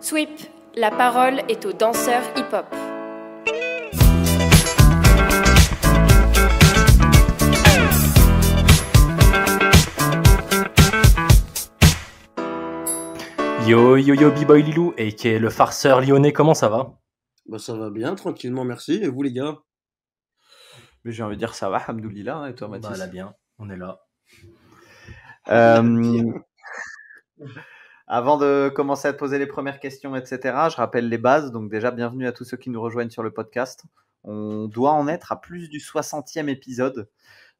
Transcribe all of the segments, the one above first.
Sweep, la parole est au danseur hip-hop. Yo yo yo B-Boy Lilou, et qui est le farceur lyonnais, comment ça va bah ça va bien, tranquillement, merci. Et vous les gars Mais j'ai envie de dire ça va, Hamdoulila, hein, et toi bah, Mathis là bien, on est là. Euh... Avant de commencer à te poser les premières questions, etc., je rappelle les bases. Donc déjà, bienvenue à tous ceux qui nous rejoignent sur le podcast. On doit en être à plus du 60e épisode.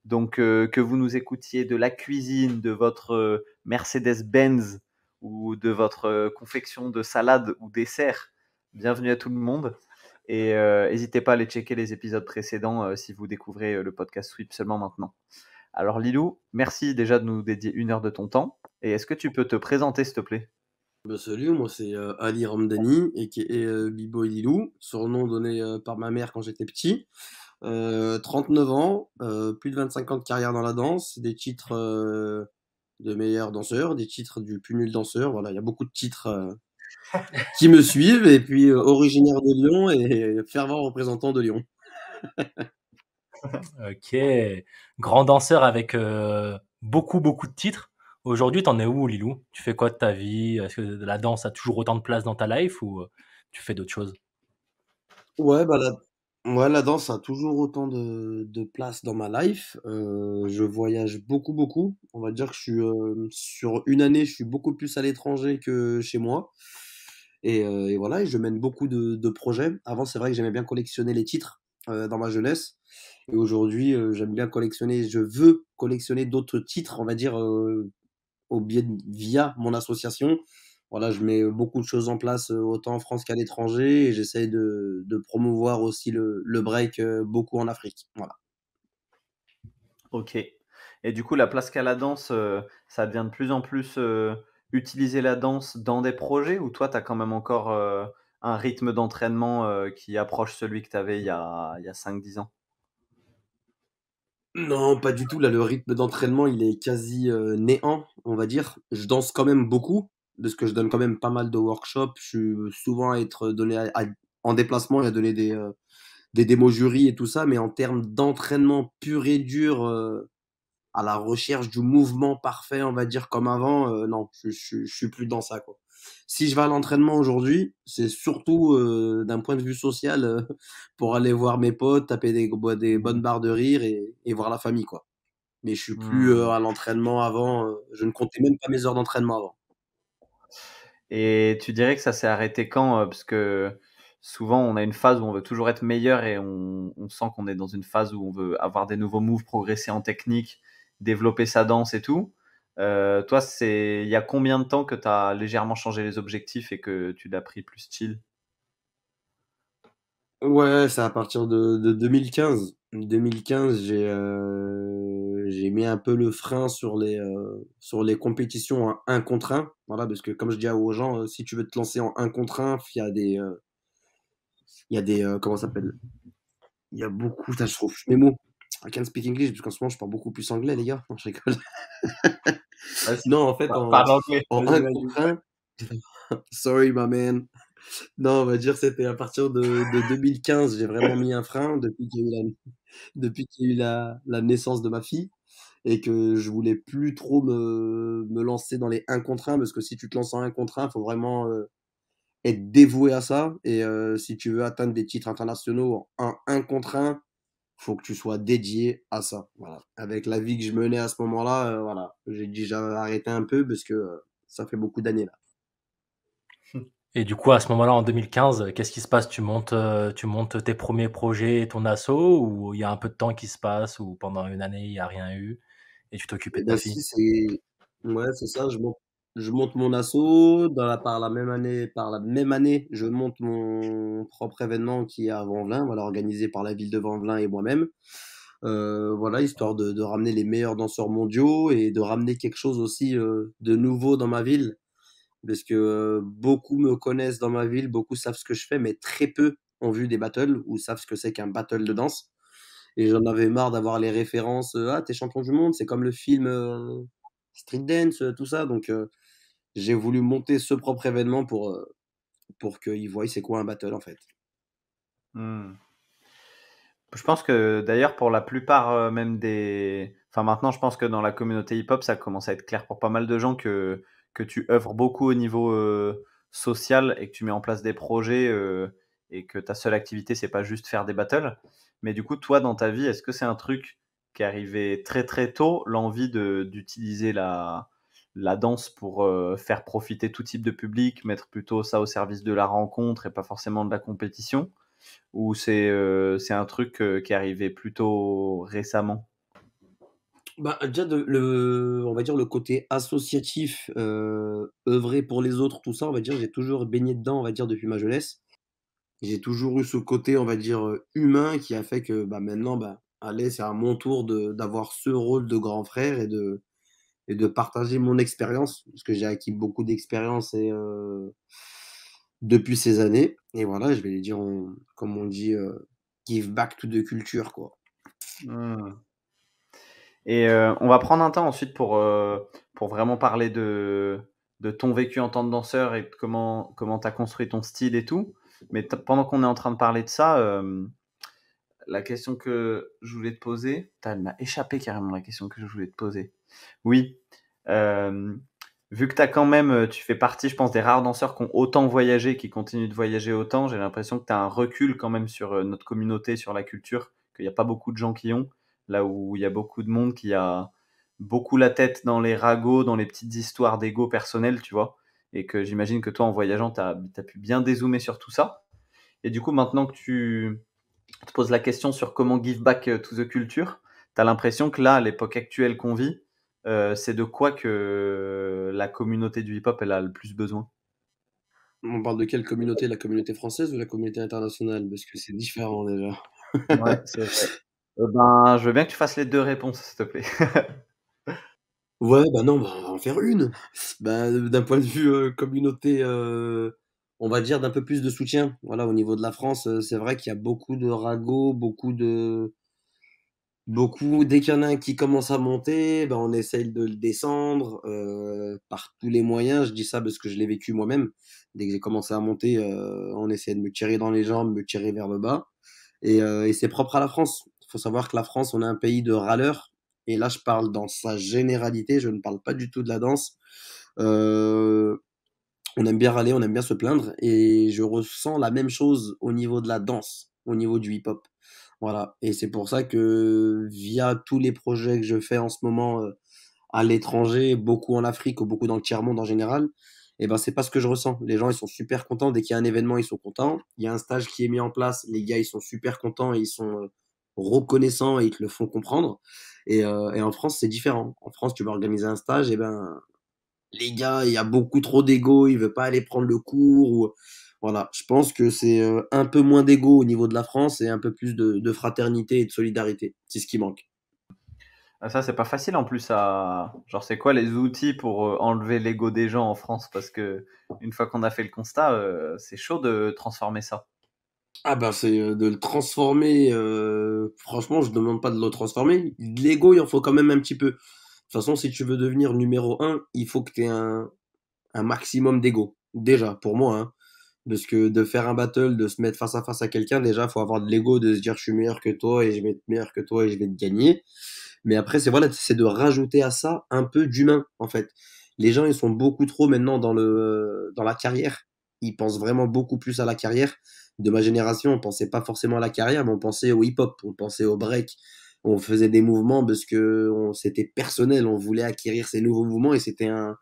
Donc euh, que vous nous écoutiez de la cuisine, de votre euh, Mercedes-Benz ou de votre euh, confection de salade ou dessert, bienvenue à tout le monde. Et n'hésitez pas à aller checker les épisodes précédents si vous découvrez le podcast Sweep seulement maintenant. Alors Lilou, merci déjà de nous dédier une heure de ton temps. Et est-ce que tu peux te présenter, s'il te plaît bah, Salut, moi c'est euh, Ali Ramdani et qui est Bibo et surnom donné euh, par ma mère quand j'étais petit. 39 euh, ans, plus de 25 ans de carrière dans la danse, des titres de meilleur danseur, des titres du plus nul danseur. Voilà, il y a beaucoup de titres qui me suivent et puis originaire de Lyon et fervent représentant de Lyon. ok, grand danseur avec beaucoup beaucoup de titres. Aujourd'hui, t'en es où, Lilou Tu fais quoi de ta vie Est-ce que la danse a toujours autant de place dans ta life ou euh, tu fais d'autres choses Ouais, bah la, la danse a toujours autant de, de place dans ma life. Euh, je voyage beaucoup, beaucoup. On va dire que je suis, euh, sur une année, je suis beaucoup plus à l'étranger que chez moi. Et, voilà, je mène beaucoup de, de projets. Avant, c'est vrai que j'aimais bien collectionner les titres dans ma jeunesse. Et aujourd'hui, j'aime bien collectionner, je veux collectionner d'autres titres, on va dire, biais via mon association. Voilà, je mets beaucoup de choses en place euh, autant en France qu'à l'étranger et j'essaie de, promouvoir aussi le, break euh, beaucoup en Afrique. Voilà. Ok. Et du coup, la place qu'a la danse, euh, ça devient de plus en plus utiliser la danse dans des projets ou toi, tu as quand même encore un rythme d'entraînement qui approche celui que tu avais il y a, il y a 5-10 ans non, pas du tout. Là, le rythme d'entraînement, il est quasi euh, néant, on va dire. Je danse quand même beaucoup, parce que je donne quand même pas mal de workshops. Je suis euh, souvent à être donné en déplacement et à donner des, euh, des démos jury et tout ça. Mais en termes d'entraînement pur et dur, à la recherche du mouvement parfait, on va dire, comme avant, non, je, je suis plus dans ça, quoi si je vais à l'entraînement aujourd'hui, c'est surtout euh, d'un point de vue social euh, pour aller voir mes potes, taper des, des mmh. bonnes barres de rire et, voir la famille, quoi. Mais je suis mmh, plus mmh. Euh, à l'entraînement avant. je ne comptais même pas mes heures d'entraînement avant. Et tu dirais que ça s'est arrêté quand Parce que souvent, on a une phase où on veut toujours être meilleur et on, on sent qu'on est dans une phase où on veut avoir des nouveaux moves, progresser en technique, développer sa danse et tout. Euh, toi, c'est il y a combien de temps que tu as légèrement changé les objectifs et que tu l'as pris plus style Ouais, c'est à partir de, 2015. 2015, j'ai euh, j'ai mis un peu le frein sur les euh, sur les compétitions en 1 contre 1. Voilà, parce que comme je dis aux gens, si tu veux te lancer en 1 contre 1, il y a des il y a des comment ça s'appelle Il y a beaucoup, je trouve mes mots. I can speak English, parce qu'en ce moment, je parle beaucoup plus anglais, les gars. je rigole. non, en fait, en, sorry, man. Non, on va dire c'était à partir de, 2015, j'ai vraiment mis un frein depuis qu'il y a eu, la, depuis qu'il a la, la, naissance de ma fille et que je voulais plus trop me, me, lancer dans les 1 contre 1 parce que si tu te lances en 1 contre 1, il faut vraiment euh, être dévoué à ça et euh, si tu veux atteindre des titres internationaux en 1 contre 1, faut que tu sois dédié à ça. Voilà. Avec la vie que je menais à ce moment-là, euh, voilà, j'ai déjà arrêté un peu parce que euh, ça fait beaucoup d'années là. Et du coup, à ce moment-là, en 2015, qu'est-ce qui se passe Tu montes, euh, tu montes tes premiers projets, ton assaut, ou il y a un peu de temps qui se passe, ou pendant une année, il n'y a rien eu, et tu t'occupais de eh ben, ta fille Ouais, c'est ça. Je, je monte mon assaut. Dans la, par, la même année, par la même année, je monte mon propre événement qui est à Vanvelin, voilà, organisé par la ville de Vanvelin et moi-même. Euh, voilà, histoire de, ramener les meilleurs danseurs mondiaux et de ramener quelque chose aussi euh, de nouveau dans ma ville. Parce que euh, beaucoup me connaissent dans ma ville, beaucoup savent ce que je fais, mais très peu ont vu des battles ou savent ce que c'est qu'un battle de danse. Et j'en avais marre d'avoir les références. ah, t'es champion du monde, c'est comme le film Street Dance, tout ça. Donc, j'ai voulu monter ce propre événement pour, euh, pour qu'ils voient c'est quoi un battle en fait. Mmh. Je pense que d'ailleurs pour la plupart euh, même des... Enfin maintenant je pense que dans la communauté hip-hop ça commence à être clair pour pas mal de gens que, que tu œuvres beaucoup au niveau euh, social et que tu mets en place des projets et que ta seule activité c'est pas juste faire des battles. Mais du coup toi dans ta vie est-ce que c'est un truc qui est arrivé très très tôt, l'envie d'utiliser la la danse pour euh, faire profiter tout type de public, mettre plutôt ça au service de la rencontre et pas forcément de la compétition Ou c'est euh, un truc euh, qui est arrivé plutôt récemment bah, déjà, le, on va dire le côté associatif, œuvrer pour les autres, tout ça, on va dire, j'ai toujours baigné dedans, on va dire, depuis ma jeunesse. J'ai toujours eu ce côté, on va dire, humain qui a fait que bah, maintenant, bah, allez, c'est à mon tour d'avoir ce rôle de grand frère et de, et de partager mon expérience, parce que j'ai acquis beaucoup d'expérience et euh, depuis ces années. Et voilà, je vais lui dire, comme on dit, euh, give back to the culture, quoi. Ah. Et euh, on va prendre un temps ensuite pour, pour vraiment parler de, de ton vécu en tant que danseur et comment tu as construit ton style et tout. Mais pendant qu'on est en train de parler de ça, la question que je voulais te poser, elle m'a échappé carrément la question que je voulais te poser. Oui, euh, vu que as quand même, euh, tu fais partie, je pense, des rares danseurs qui ont autant voyagé, qui continuent de voyager autant, j'ai l'impression que tu as un recul quand même sur euh, notre communauté, sur la culture, qu'il n'y a pas beaucoup de gens qui ont, là où il y a beaucoup de monde qui a beaucoup la tête dans les ragots, dans les petites histoires d'ego personnel, tu vois, et que j'imagine que toi, en voyageant, tu as, as pu bien dézoomer sur tout ça. Et du coup, maintenant que tu te poses la question sur comment give back euh, to the culture, tu as l'impression que là, à l'époque actuelle qu'on vit, euh, c'est de quoi que la communauté du hip-hop elle a le plus besoin On parle de quelle communauté La communauté française ou la communauté internationale Parce que c'est différent déjà. Euh, ben, je veux bien que tu fasses les deux réponses, s'il te plaît. ouais, bah non, on va en faire une. Ben, d'un point de vue communauté on va dire, d'un peu plus de soutien. Voilà, au niveau de la France, euh, c'est vrai qu'il y a beaucoup de ragots, beaucoup de. Beaucoup, dès qu'il y en a un qui commence à monter, ben on essaye de le descendre euh, par tous les moyens. Je dis ça parce que je l'ai vécu moi-même. Dès que j'ai commencé à monter, euh, on essayait de me tirer dans les jambes, me tirer vers le bas. Et, c'est propre à la France. Il faut savoir que la France, on est un pays de râleurs. Et là, je parle dans sa généralité, je ne parle pas du tout de la danse on aime bien râler, on aime bien se plaindre, et je ressens la même chose au niveau de la danse, au niveau du hip-hop. Voilà, et c'est pour ça que via tous les projets que je fais en ce moment euh, à l'étranger, beaucoup en Afrique ou beaucoup dans le tiers-monde en général, eh ben c'est pas ce que je ressens. Les gens ils sont super contents dès qu'il y a un événement, ils sont contents. Il y a un stage qui est mis en place, les gars ils sont super contents et ils sont euh, reconnaissants et ils te le font comprendre. Euh, et, en France c'est différent. En France tu vas organiser un stage, et eh ben les gars, il y a beaucoup trop d'ego, il veut pas aller prendre le cours. Voilà, je pense que c'est euh, un peu moins d'ego au niveau de la France et un peu plus de, fraternité et de solidarité. C'est ce qui manque. Ah, ça, c'est pas facile en plus à. Genre, c'est quoi les outils pour euh, enlever l'ego des gens en France Parce que une fois qu'on a fait le constat, euh, c'est chaud de transformer ça. Ah ben, c'est de le transformer. Franchement, je ne demande pas de le transformer. L'ego, il en faut quand même un petit peu toute façon, si tu veux devenir numéro un, il faut que tu aies un, maximum d'ego. Déjà, pour moi. Parce hein. que de faire un battle, de se mettre face à face à quelqu'un, déjà, il faut avoir de l'ego, de se dire je suis meilleur que toi et je vais être meilleur que toi et je vais te gagner. Mais après, c'est voilà, c'est de rajouter à ça un peu d'humain, en fait. Les gens, ils sont beaucoup trop maintenant dans, le, dans la carrière. Ils pensent vraiment beaucoup plus à la carrière. De ma génération, on pensait pas forcément à la carrière, mais on pensait au hip-hop, on pensait au break, on faisait des mouvements parce que c'était personnel, on voulait acquérir ces nouveaux mouvements et c'était un,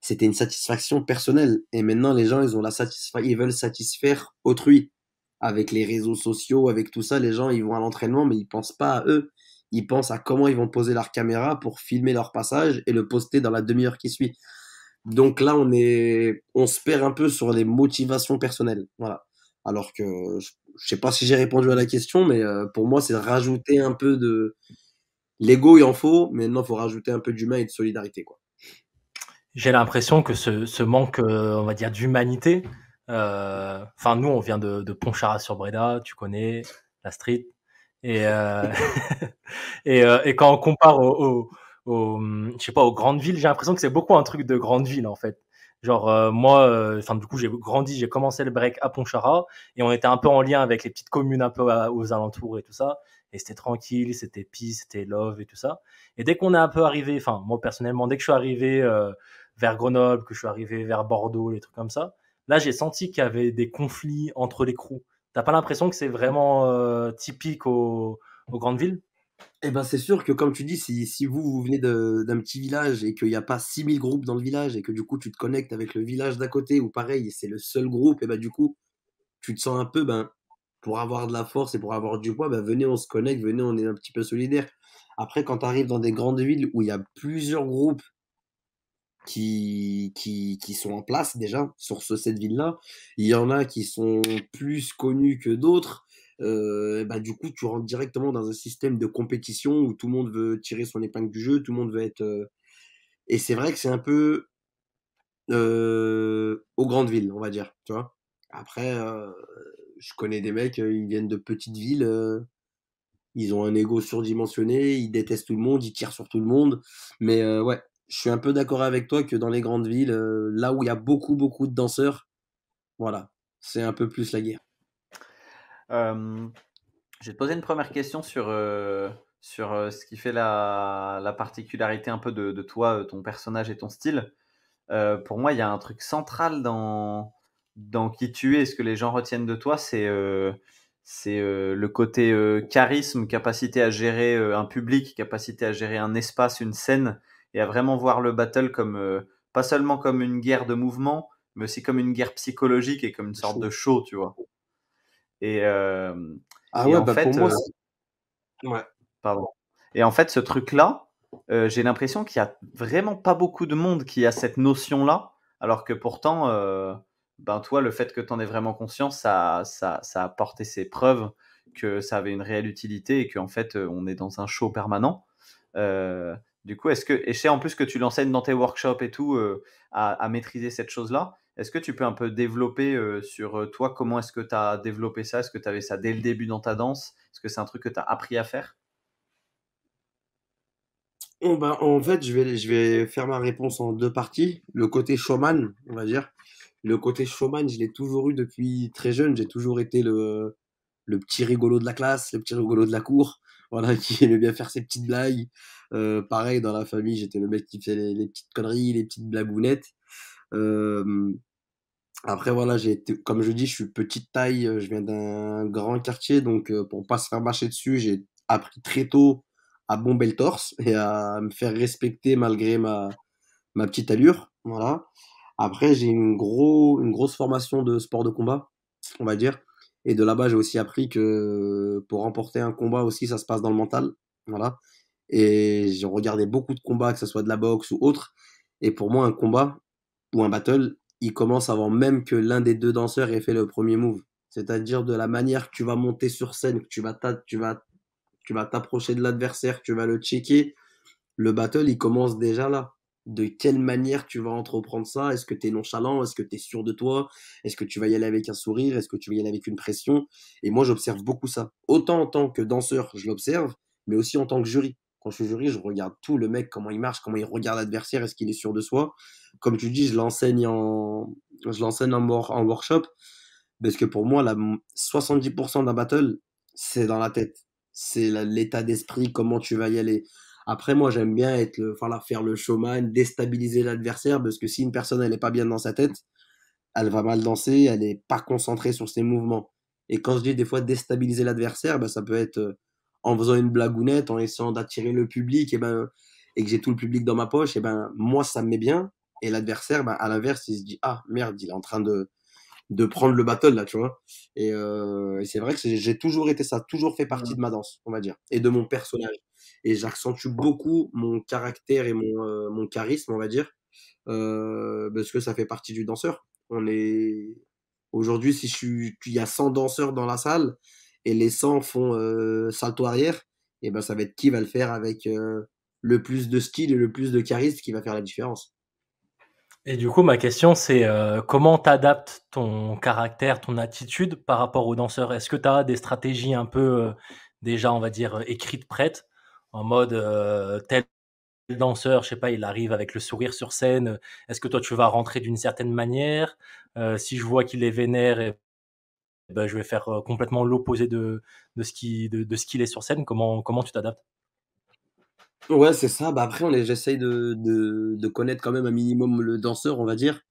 c'était une satisfaction personnelle. Et maintenant, les gens, ils ont la satisfa- ils veulent satisfaire autrui. Avec les réseaux sociaux, avec tout ça, les gens, ils vont à l'entraînement, mais ils pensent pas à eux. Ils pensent à comment ils vont poser leur caméra pour filmer leur passage et le poster dans la demi-heure qui suit. Donc là, on est, on se perd un peu sur les motivations personnelles. Voilà. Alors que je sais pas si j'ai répondu à la question, mais euh, pour moi, c'est rajouter un peu de. L'ego, il en faut, mais maintenant, il faut rajouter un peu d'humain et de solidarité. quoi. J'ai l'impression que ce, manque, euh, on va dire, d'humanité. Euh, enfin, nous, on vient de, de sur breda tu connais la street. Et, quand on compare aux, pas, aux grandes villes, j'ai l'impression que c'est beaucoup un truc de grande ville, en fait Genre euh, moi, euh, du coup j'ai grandi, j'ai commencé le break à Ponchara et on était un peu en lien avec les petites communes un peu euh, aux alentours et tout ça. Et c'était tranquille, c'était peace, c'était love et tout ça. Et dès qu'on est un peu arrivé, enfin moi personnellement, dès que je suis arrivé vers Grenoble, que je suis arrivé vers Bordeaux, les trucs comme ça, là j'ai senti qu'il y avait des conflits entre les crews. T'as pas l'impression que c'est vraiment typique aux grandes villes eh ben c'est sûr que comme tu dis, si, vous, vous venez d'un petit village et qu'il n'y a pas 6000 groupes dans le village et que du coup tu te connectes avec le village d'à côté ou pareil, c'est le seul groupe, et eh ben du coup, tu te sens un peu, ben, pour avoir de la force et pour avoir du poids, ben, venez, on se connecte, venez, on est un petit peu solidaire. Après, quand tu arrives dans des grandes villes où il y a plusieurs groupes qui, qui, sont en place déjà sur cette ville-là. Il y en a qui sont plus connus que d'autres. Euh, bah, du coup, tu rentres directement dans un système de compétition où tout le monde veut tirer son épingle du jeu, tout le monde veut être. Euh, et c'est vrai que c'est un peu euh, aux grandes villes, on va dire. Tu vois Après, je connais des mecs, ils viennent de petites villes, ils ont un ego surdimensionné, ils détestent tout le monde, ils tirent sur tout le monde. Mais ouais, je suis un peu d'accord avec toi que dans les grandes villes, là où il y a beaucoup, beaucoup de danseurs, voilà, c'est un peu plus la guerre. Euh, je vais te poser une première question sur, euh, sur euh, ce qui fait la, particularité un peu de, toi, ton personnage et ton style. pour moi, il y a un truc central dans, dans qui tu es et ce que les gens retiennent de toi, c'est c'est le côté charisme, capacité à gérer un public, capacité à gérer un espace, une scène, et à vraiment voir le battle comme pas seulement comme une guerre de mouvement, mais aussi comme une guerre psychologique et comme une sorte de show, tu vois. Et, en fait, ce truc-là, j'ai l'impression qu'il n'y a vraiment pas beaucoup de monde qui a cette notion-là, alors que pourtant, ben toi, le fait que tu en aies vraiment conscience, ça, ça, a porté ses preuves que ça avait une réelle utilité et qu'en fait, on est dans un show permanent. du coup, est-ce que, et je sais en plus que tu l'enseignes dans tes workshops et tout, à maîtriser cette chose-là, est-ce que tu peux un peu développer euh, sur euh, toi comment est-ce que tu as développé ça Est-ce que tu avais ça dès le début dans ta danse Est-ce que c'est un truc que tu as appris à faire oh, ben, En fait, je vais, je vais faire ma réponse en deux parties. Le côté showman, on va dire. Le côté showman, je l'ai toujours eu depuis très jeune. J'ai toujours été le, petit rigolo de la classe, le petit rigolo de la cour, voilà, qui aimait bien faire ses petites blagues. Euh, pareil, dans la famille, j'étais le mec qui faisait les, les petites conneries, les petites blagounettes après voilà, j'ai comme je dis, je suis petite taille, euh, je viens d'un grand quartier, donc euh, pour pas se faire marcher dessus, j'ai appris très tôt à bomber le torse et à me faire respecter malgré ma, ma petite allure. Voilà. Après, j'ai une, gros, une grosse formation de sport de combat, on va dire. Et de là-bas, j'ai aussi appris que pour remporter un combat aussi, ça se passe dans le mental. Voilà. Et j'ai regardé beaucoup de combats, que ce soit de la boxe ou autre. Et pour moi, un combat, ou un battle, il commence avant même que l'un des deux danseurs ait fait le premier move. C'est-à-dire de la manière que tu vas monter sur scène, que tu vas tu vas tu vas t'approcher de l'adversaire, tu vas le checker. Le battle, il commence déjà là. De quelle manière tu vas entreprendre ça Est-ce que tu es nonchalant Est-ce que tu es sûr de toi Est-ce que tu vas y aller avec un sourire Est-ce que tu vas y aller avec une pression Et moi, j'observe beaucoup ça. Autant en tant que danseur, je l'observe, mais aussi en tant que jury quand je suis jury, je regarde tout, le mec, comment il marche, comment il regarde l'adversaire, est-ce qu'il est sûr de soi. Comme tu dis, je l'enseigne en, en, en, workshop, parce que pour moi, la, 70% d'un battle, c'est dans la tête. C'est l'état d'esprit, comment tu vas y aller. Après, moi, j'aime bien être le, faire le showman, déstabiliser l'adversaire, parce que si une personne, elle n'est pas bien dans sa tête, elle va mal danser, elle n'est pas concentrée sur ses mouvements. Et quand je dis des fois déstabiliser l'adversaire, bah, ça peut être euh, en faisant une blagounette, en essayant d'attirer le public, et, ben, et que j'ai tout le public dans ma poche, et ben, moi, ça me met bien. Et l'adversaire, ben, à l'inverse, il se dit Ah merde, il est en train de, de prendre le battle, là, tu vois. Et, euh, c'est vrai que j'ai toujours été ça, toujours fait partie mmh. de ma danse, on va dire, et de mon personnage. Et j'accentue beaucoup mon caractère et mon, euh, charisme, on va dire, euh, parce que ça fait partie du danseur. On est. Aujourd'hui, si je suis, il y a 100 danseurs dans la salle, et les 100 font euh, salto arrière, et eh ben ça va être qui va le faire avec euh, le plus de style et le plus de charisme qui va faire la différence. Et du coup, ma question, c'est euh, comment comment adaptes ton caractère, ton attitude par rapport aux danseurs Est-ce que tu as des stratégies un peu euh, déjà, on va dire, écrites, prêtes, en mode tel danseur, je sais pas, il arrive avec le sourire sur scène. Est-ce que toi, tu vas rentrer d'une certaine manière Si je vois qu'il est vénère, et bah, je vais faire complètement l'opposé de, de ce qu'il de, ce est sur scène Comment, comment tu t'adaptes Ouais, c'est ça. Bah, après, j'essaye de, de, connaître quand même un minimum le danseur, on va dire.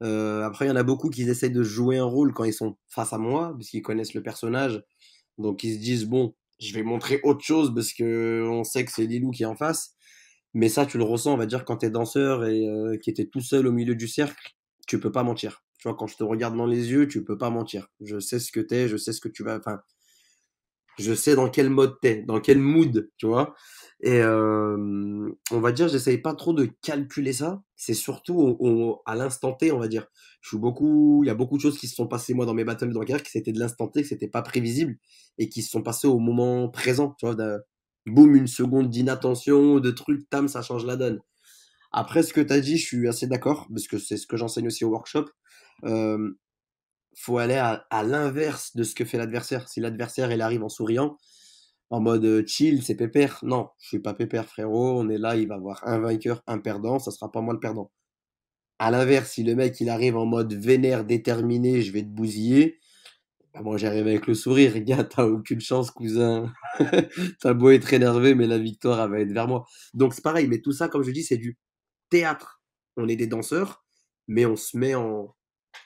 après, il y en a beaucoup qui essayent de jouer un rôle quand ils sont face à moi, parce qu'ils connaissent le personnage. Donc, ils se disent, bon, je vais montrer autre chose, parce qu'on sait que c'est Lilou qui est en face. Mais ça, tu le ressens, on va dire, quand tu es danseur et qui était tout seul au milieu du cercle, tu peux pas mentir. Tu vois, quand je te regarde dans les yeux, tu peux pas mentir. Je sais ce que t'es, je sais ce que tu vas. Enfin, je sais dans quel mode t'es, dans quel mood, tu vois. Et on va dire, j'essaye pas trop de calculer ça. C'est surtout à l'instant T, on va dire. Je suis beaucoup, il y a beaucoup de choses qui se sont passées moi dans mes battles de la qui c'était de l'instant T, que c'était pas prévisible et qui se sont passées au moment présent. Tu vois, boum, une seconde d'inattention, de trucs, tam, ça change la donne. Après ce que tu as dit, je suis assez d'accord parce que c'est ce que j'enseigne aussi au workshop euh, faut aller à, l'inverse de ce que fait l'adversaire. Si l'adversaire il arrive en souriant, en mode chill, c'est pépère. Non, je suis pas pépère, frérot. On est là, il va avoir un vainqueur, un perdant. Ça sera pas moi le perdant. À l'inverse, si le mec il arrive en mode vénère, déterminé, je vais te bousiller. Bah moi j'arrive avec le sourire, gars, t'as aucune chance, cousin. t'as beau être énervé, mais la victoire va être vers moi. Donc c'est pareil, mais tout ça, comme je dis, c'est du théâtre. On est des danseurs, mais on se met en,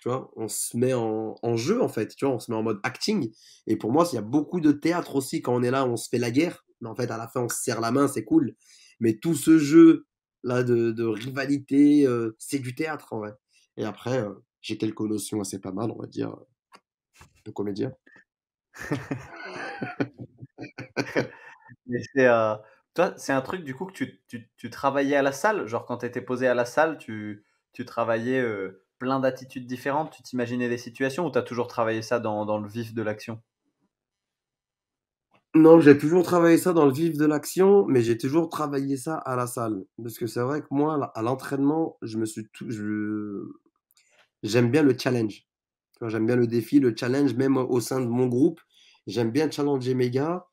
tu vois, on se met en, jeu, en fait. Tu vois, on se met en mode acting. Et pour moi, il y a beaucoup de théâtre aussi quand on est là, on se fait la guerre. Mais en fait, à la fin, on se serre la main, c'est cool. Mais tout ce jeu là de, rivalité, euh, c'est du théâtre, en vrai. Et après, euh, j'ai quelques notions assez pas mal, on va dire, de comédien. c'est euh, toi, c'est un truc du coup que tu, travaillais à la salle, genre quand tu étais posé à la salle, tu, tu travaillais plein d'attitudes différentes Tu t'imaginais des situations ou tu as toujours travaillé ça dans, le vif de l'action non, j'ai toujours travaillé ça dans le vif de l'action, mais j'ai toujours travaillé ça à la salle. Parce que c'est vrai que moi, à l'entraînement, je me suis tout, j'aime bien le challenge. J'aime bien le défi, le challenge, même au sein de mon groupe. J'aime bien challenger mes gars.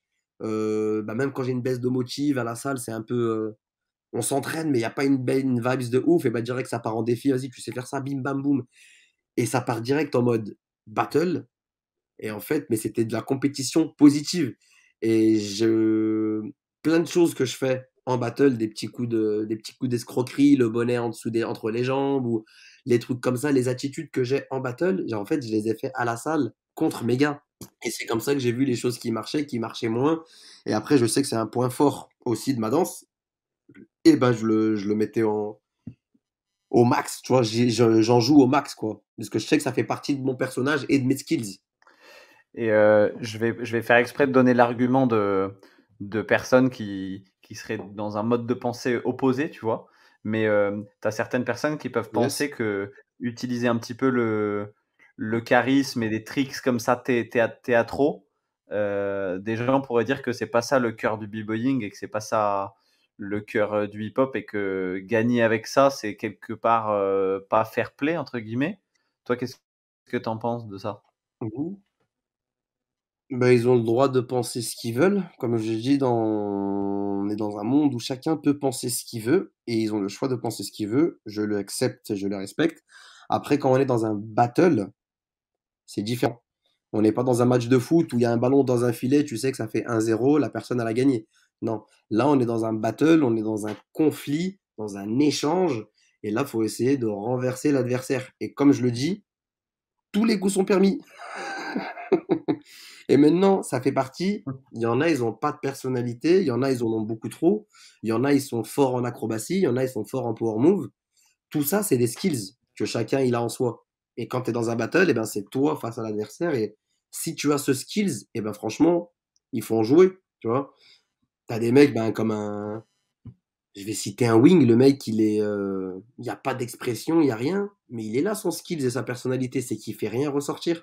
Euh, bah, même quand j'ai une baisse de motive à la salle, c'est un peu, euh, on s'entraîne, mais il n'y a pas une, une vibes de ouf, et bah direct ça part en défi, vas-y, tu sais faire ça, bim bam boum. Et ça part direct en mode battle. Et en fait, mais c'était de la compétition positive. Et je. Plein de choses que je fais en battle, des petits coups de, des petits coups d'escroquerie, le bonnet en dessous des, entre les jambes, ou les trucs comme ça, les attitudes que j'ai en battle, en fait, je les ai fait à la salle contre mes gars. Et c'est comme ça que j'ai vu les choses qui marchaient, qui marchaient moins. Et après, je sais que c'est un point fort aussi de ma danse, et ben je le, mettais en, au max, tu vois, j'en joue au max, quoi. Parce que je sais que ça fait partie de mon personnage et de mes skills. Et euh, je, vais, je vais faire exprès de donner l'argument de, de personnes qui, qui seraient dans un mode de pensée opposé, tu vois. Mais euh, tu as certaines personnes qui peuvent penser que utiliser un petit peu le, le charisme et des tricks comme ça t'es théâtre, théâtraux, euh, des gens pourraient dire que c'est pas ça le cœur du b-boying et que c'est pas ça le cœur euh, du hip-hop et que gagner avec ça, c'est quelque part euh, pas fair play, entre guillemets. Toi, qu'est-ce que tu en penses de ça mmh. bah, Ils ont le droit de penser ce qu'ils veulent. Comme je dis, dans... on est dans un monde où chacun peut penser ce qu'il veut et ils ont le choix de penser ce qu'il veut. Je le accepte, je le respecte. Après, quand on est dans un battle, c'est différent. On n'est pas dans un match de foot où il y a un ballon dans un filet, tu sais que ça fait 1-0, la personne a gagné. Non, là on est dans un battle, on est dans un conflit, dans un échange, et là faut essayer de renverser l'adversaire. Et comme je le dis, tous les coups sont permis. et maintenant, ça fait partie. Il y en a, ils n'ont pas de personnalité. Il y en a, ils en ont beaucoup trop. Il y en a, ils sont forts en acrobatie. Il y en a, ils sont forts en power move. Tout ça, c'est des skills que chacun il a en soi. Et quand tu es dans un battle, et eh ben c'est toi face à l'adversaire. Et si tu as ce skills, et eh ben franchement, il faut en jouer. Tu vois T'as des mecs ben, comme un. Je vais citer un wing, le mec, il est. Euh, il n'y a pas d'expression, il n'y a rien. Mais il est là, son skills et sa personnalité, c'est qu'il fait rien ressortir.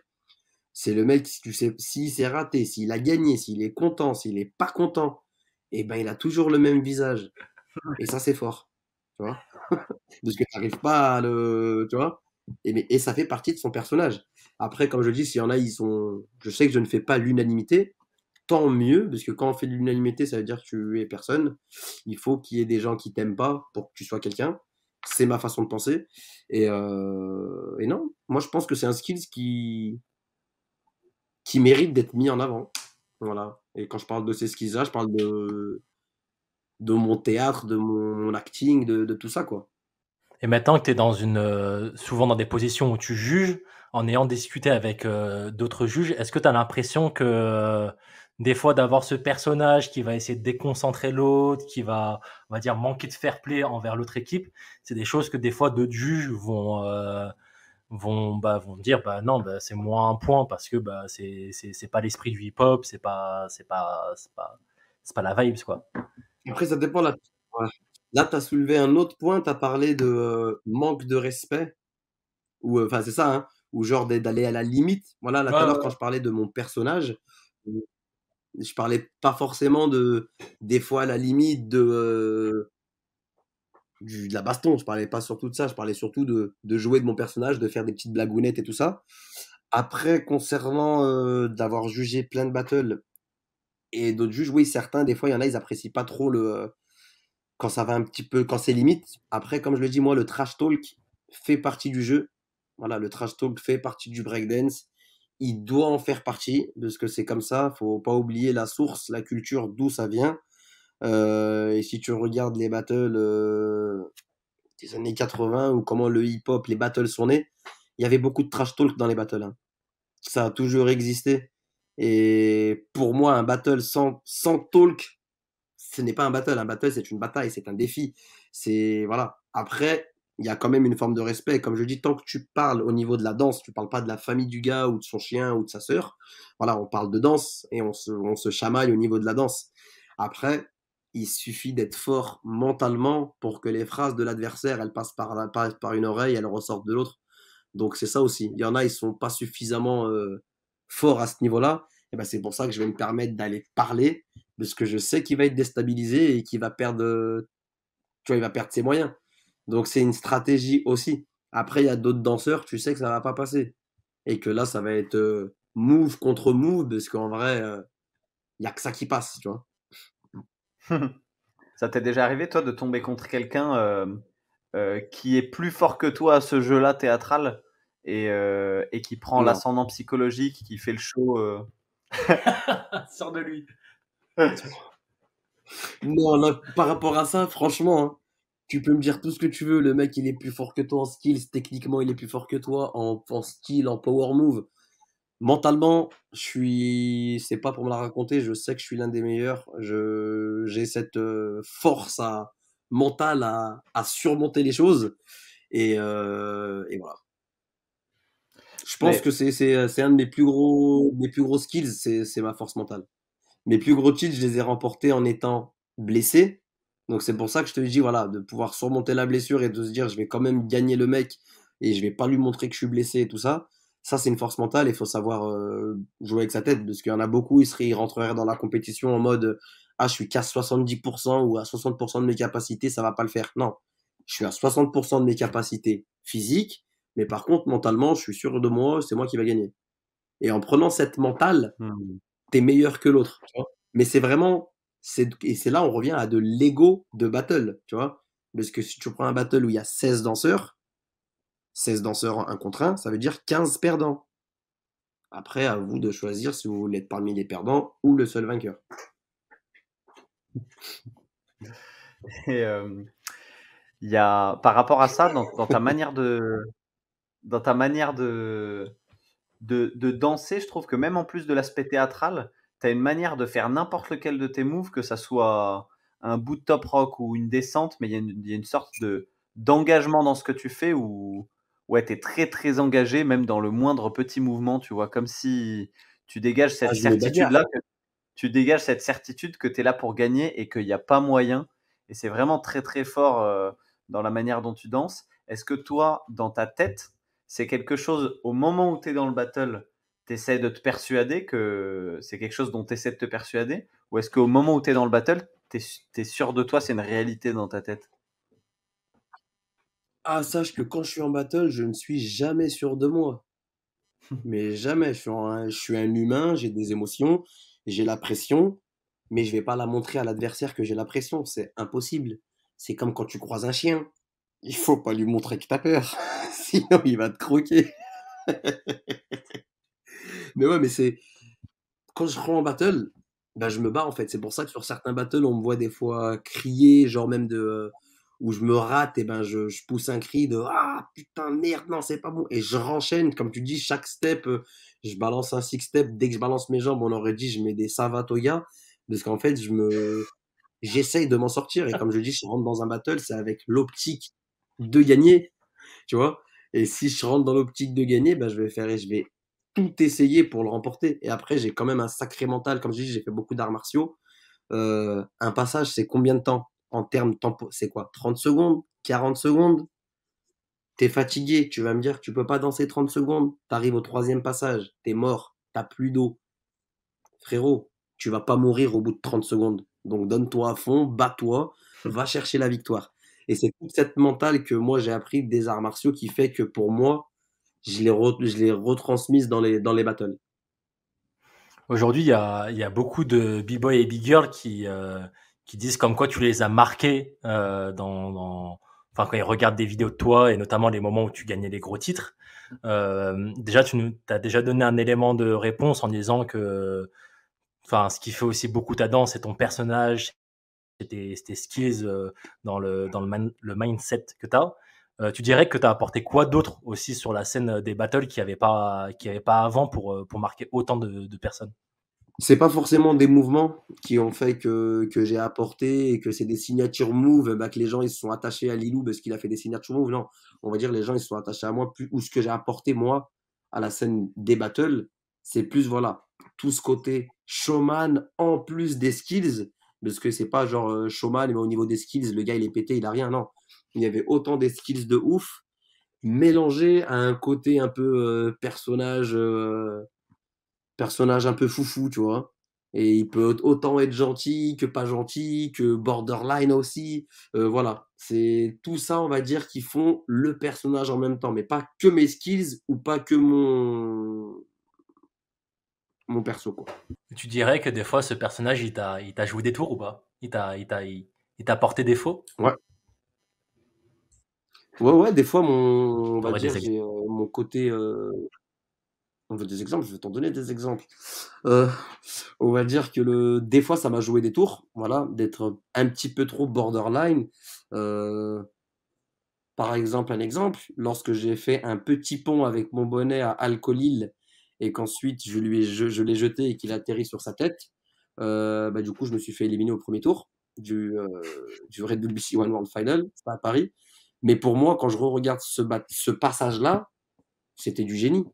C'est le mec, tu sais, s'il s'est raté, s'il a gagné, s'il est content, s'il n'est pas content, et eh ben il a toujours le même visage. Et ça, c'est fort. Tu vois Parce que t'arrives pas à le. Tu vois et, mais, et ça fait partie de son personnage. Après, comme je dis, s'il y en a, ils sont. Je sais que je ne fais pas l'unanimité, tant mieux, parce que quand on fait de l'unanimité, ça veut dire que tu es personne. Il faut qu'il y ait des gens qui t'aiment pas pour que tu sois quelqu'un. C'est ma façon de penser. Et, euh, non, moi je pense que c'est un skill qui, qui mérite d'être mis en avant. Voilà. Et quand je parle de ces skills-là, je parle de, de mon théâtre, de mon, acting, de, tout ça, quoi. Et maintenant que tu es dans une, euh, souvent dans des positions où tu juges, en ayant discuté avec euh, d'autres juges, est-ce que tu as l'impression que des fois d'avoir ce personnage qui va essayer de déconcentrer l'autre, qui va, on va dire, manquer de fair play envers l'autre équipe, c'est des choses que des fois d'autres juges vont, euh, vont, bah, vont dire, bah non, bah, c'est moins un point parce que bah, c'est, c'est, pas l'esprit du hip-hop, c'est pas, c'est pas, c'est pas, c'est pas la vibes, quoi. Après, ça dépend. Là, là tu as soulevé un autre point, tu as parlé de euh, manque de respect, ou euh, enfin, c'est ça, hein, ou genre d'aller à la limite. Voilà, là, tout à l'heure, quand je parlais de mon personnage, je parlais pas forcément de, des fois, à la limite de, euh, du, la baston. Je parlais pas surtout de ça. Je parlais surtout de, jouer de mon personnage, de faire des petites blagounettes et tout ça. Après, concernant euh, d'avoir jugé plein de battles et d'autres juges, oui, certains, des fois, il y en a, ils apprécient pas trop le. Euh, quand ça va un petit peu, quand c'est limite. Après, comme je le dis, moi, le trash talk fait partie du jeu. Voilà, le trash talk fait partie du breakdance il doit en faire partie, de ce que c'est comme ça, faut pas oublier la source, la culture, d'où ça vient. Euh, et si tu regardes les battles euh, des années 80 ou comment le hip-hop, les battles sont nés, il y avait beaucoup de trash talk dans les battles. Hein. Ça a toujours existé. Et pour moi, un battle sans, sans talk, ce n'est pas un battle. Un battle, c'est une bataille, c'est un défi. C'est voilà. Après, il y a quand même une forme de respect. Comme je dis, tant que tu parles au niveau de la danse, tu parles pas de la famille du gars ou de son chien ou de sa sœur. Voilà, on parle de danse et on se, on chamaille au niveau de la danse. Après, il suffit d'être fort mentalement pour que les phrases de l'adversaire, elles passent par, par, une oreille, elles ressortent de l'autre. Donc c'est ça aussi. Il y en a, ils sont pas suffisamment euh, forts à ce niveau-là. Et ben c'est pour ça que je vais me permettre d'aller parler parce que je sais qu'il va être déstabilisé et qui va perdre, euh, tu vois, il va perdre ses moyens. Donc c'est une stratégie aussi. Après, il y a d'autres danseurs, tu sais que ça va pas passer. Et que là, ça va être euh, move contre move, parce qu'en vrai, il euh, n'y a que ça qui passe, tu vois. ça t'est déjà arrivé, toi, de tomber contre quelqu'un euh, qui est plus fort que toi à ce jeu-là théâtral et, qui prend l'ascendant psychologique, qui fait le show Sors de lui. non, là, par rapport à ça, franchement, hein, tu peux me dire tout ce que tu veux, le mec il est plus fort que toi en skills, techniquement il est plus fort que toi en, en skill, en power move. Mentalement, je suis, c'est pas pour me la raconter, je sais que je suis l'un des meilleurs. Je, j'ai cette euh, force mentale à, surmonter les choses. Et, euh, voilà. Je pense que euh, c'est, un de mes plus gros, mes plus gros skills, c'est, c'est ma force mentale. Mes plus gros titres, je les ai remportés en étant blessé, donc c'est pour ça que je te dis, voilà, de pouvoir surmonter la blessure et de se dire, je vais quand même gagner le mec et je vais pas lui montrer que je suis blessé et tout ça. Ça, c'est une force mentale et il faut savoir euh, jouer avec sa tête parce qu'il y en a beaucoup, ils, seraient, ils rentreraient dans la compétition en mode, ah, je suis qu'à 70% ou à 60% de mes capacités, ça va pas le faire. Non, je suis à 60% de mes capacités physiques, mais par contre, mentalement, je suis sûr de moi, c'est moi qui va gagner. Et en prenant cette mentale, hmm. t'es tu meilleur que l'autre. Mais c'est vraiment et c'est là on revient à de l'ego de battle, tu vois. Parce que si tu prends un battle où il y a 16 danseurs, 16 danseurs un contre 1, ça veut dire 15 perdants. Après, à vous de choisir si vous voulez être parmi les perdants ou le seul vainqueur. Et euh, y a, par rapport à ça, dans, dans, ta manière de, dans ta manière de, de, de danser, je trouve que même en plus de l'aspect théâtral, tu as une manière de faire n'importe lequel de tes moves, que ça soit un bout de top rock ou une descente, mais il y, a une sorte de d'engagement dans ce que tu fais où ouais, tu es très très engagé, même dans le moindre petit mouvement, tu vois, comme si tu dégages cette ah, certitude-là, tu dégages cette certitude que tu es là pour gagner et qu'il n'y a pas moyen. Et c'est vraiment très très fort euh, dans la manière dont tu danses. Est-ce que toi, dans ta tête, c'est quelque chose au moment où tu es dans le battle t'essaies de te persuader que c'est quelque chose dont essaies de te persuader Ou est-ce qu'au moment où tu es dans le battle, t'es es sûr de toi, c'est une réalité dans ta tête Ah, sache que quand je suis en battle, je ne suis jamais sûr de moi. mais jamais. Je suis un, je suis un humain, j'ai des émotions, j'ai la pression, mais je vais pas la montrer à l'adversaire que j'ai la pression. C'est impossible. C'est comme quand tu croises un chien. Il faut pas lui montrer que t'as peur. Sinon, il va te croquer. mais ouais, mais c'est. Quand je rentre en battle, ben, je me bats en fait. C'est pour ça que sur certains battles, on me voit des fois crier, genre même de. Euh, où je me rate, et ben je, pousse un cri de Ah putain, merde, non, c'est pas bon. Et je renchaîne, comme tu dis, chaque step, euh, je balance un six step. Dès que je balance mes jambes, on aurait dit, je mets des savatoya. Parce qu'en fait, je me. J'essaye de m'en sortir. Et comme je dis, je rentre dans un battle, c'est avec l'optique de gagner. Tu vois Et si je rentre dans l'optique de gagner, bah, je vais faire et je vais tout essayer pour le remporter. Et après, j'ai quand même un sacré mental. Comme je dis, j'ai fait beaucoup d'arts martiaux. Euh, un passage, c'est combien de temps En termes tempo, c'est quoi 30 secondes 40 secondes T'es fatigué, tu vas me dire, tu peux pas danser 30 secondes. T'arrives au troisième passage, t'es mort, t'as plus d'eau. Frérot, tu vas pas mourir au bout de 30 secondes. Donc donne-toi à fond, bats-toi, va chercher la victoire. Et c'est toute cette mentale que moi j'ai appris des arts martiaux qui fait que pour moi, je l'ai, retransmise dans les, dans les battles. Aujourd'hui, il y a, beaucoup de b boy et b girl euh, qui, disent comme quoi tu les as marqués euh, dans, enfin, quand ils regardent des vidéos de toi et notamment les moments où tu gagnais des gros titres. Euh, déjà, tu nous as déjà donné un élément de réponse en disant que enfin, ce qui fait aussi beaucoup ta danse, c'est ton personnage, c'est tes, skills dans, le, dans le mindset que tu as. Euh, tu dirais que tu as apporté quoi d'autre aussi sur la scène euh, des battles qui n'y avait, pas, qui pas avant pour, euh, pour marquer autant de, de personnes c'est pas forcément des mouvements qui ont fait que, que j'ai apporté et que c'est des signatures moves, bah, que les gens ils se sont attachés à Lilou parce qu'il a fait des signatures moves. Non, on va dire les gens ils se sont attachés à moi ou ce que j'ai apporté moi à la scène des battles, c'est plus voilà tout ce côté showman en plus des skills parce que c'est pas genre showman mais au niveau des skills le gars il est pété il a rien non il y avait autant des skills de ouf mélangé à un côté un peu euh, personnage euh, personnage un peu foufou, tu vois. Et il peut autant être gentil que pas gentil, que borderline aussi. Euh, voilà, c'est tout ça, on va dire, qui font le personnage en même temps, mais pas que mes skills ou pas que mon mon perso quoi. Tu dirais que des fois ce personnage il t'a il joué des tours ou pas Il t'a il t'a il, porté défaut Ouais, Ouais, ouais, des fois, mon, on va dire, euh, mon côté. Euh, on veut des exemples, je vais t'en donner des exemples. Euh, on va dire que le, des fois, ça m'a joué des tours, voilà, d'être un petit peu trop borderline. par exemple, un exemple, lorsque j'ai fait un petit pont avec mon bonnet à Alcolil et qu'ensuite je lui je, l'ai jeté et qu'il atterrit sur sa tête, bah, du coup, je me suis fait éliminer au premier tour du, du Red Bull BC One World Final, à Paris. Mais pour moi, quand je re-regarde ce, ce passage-là, c'était du génie.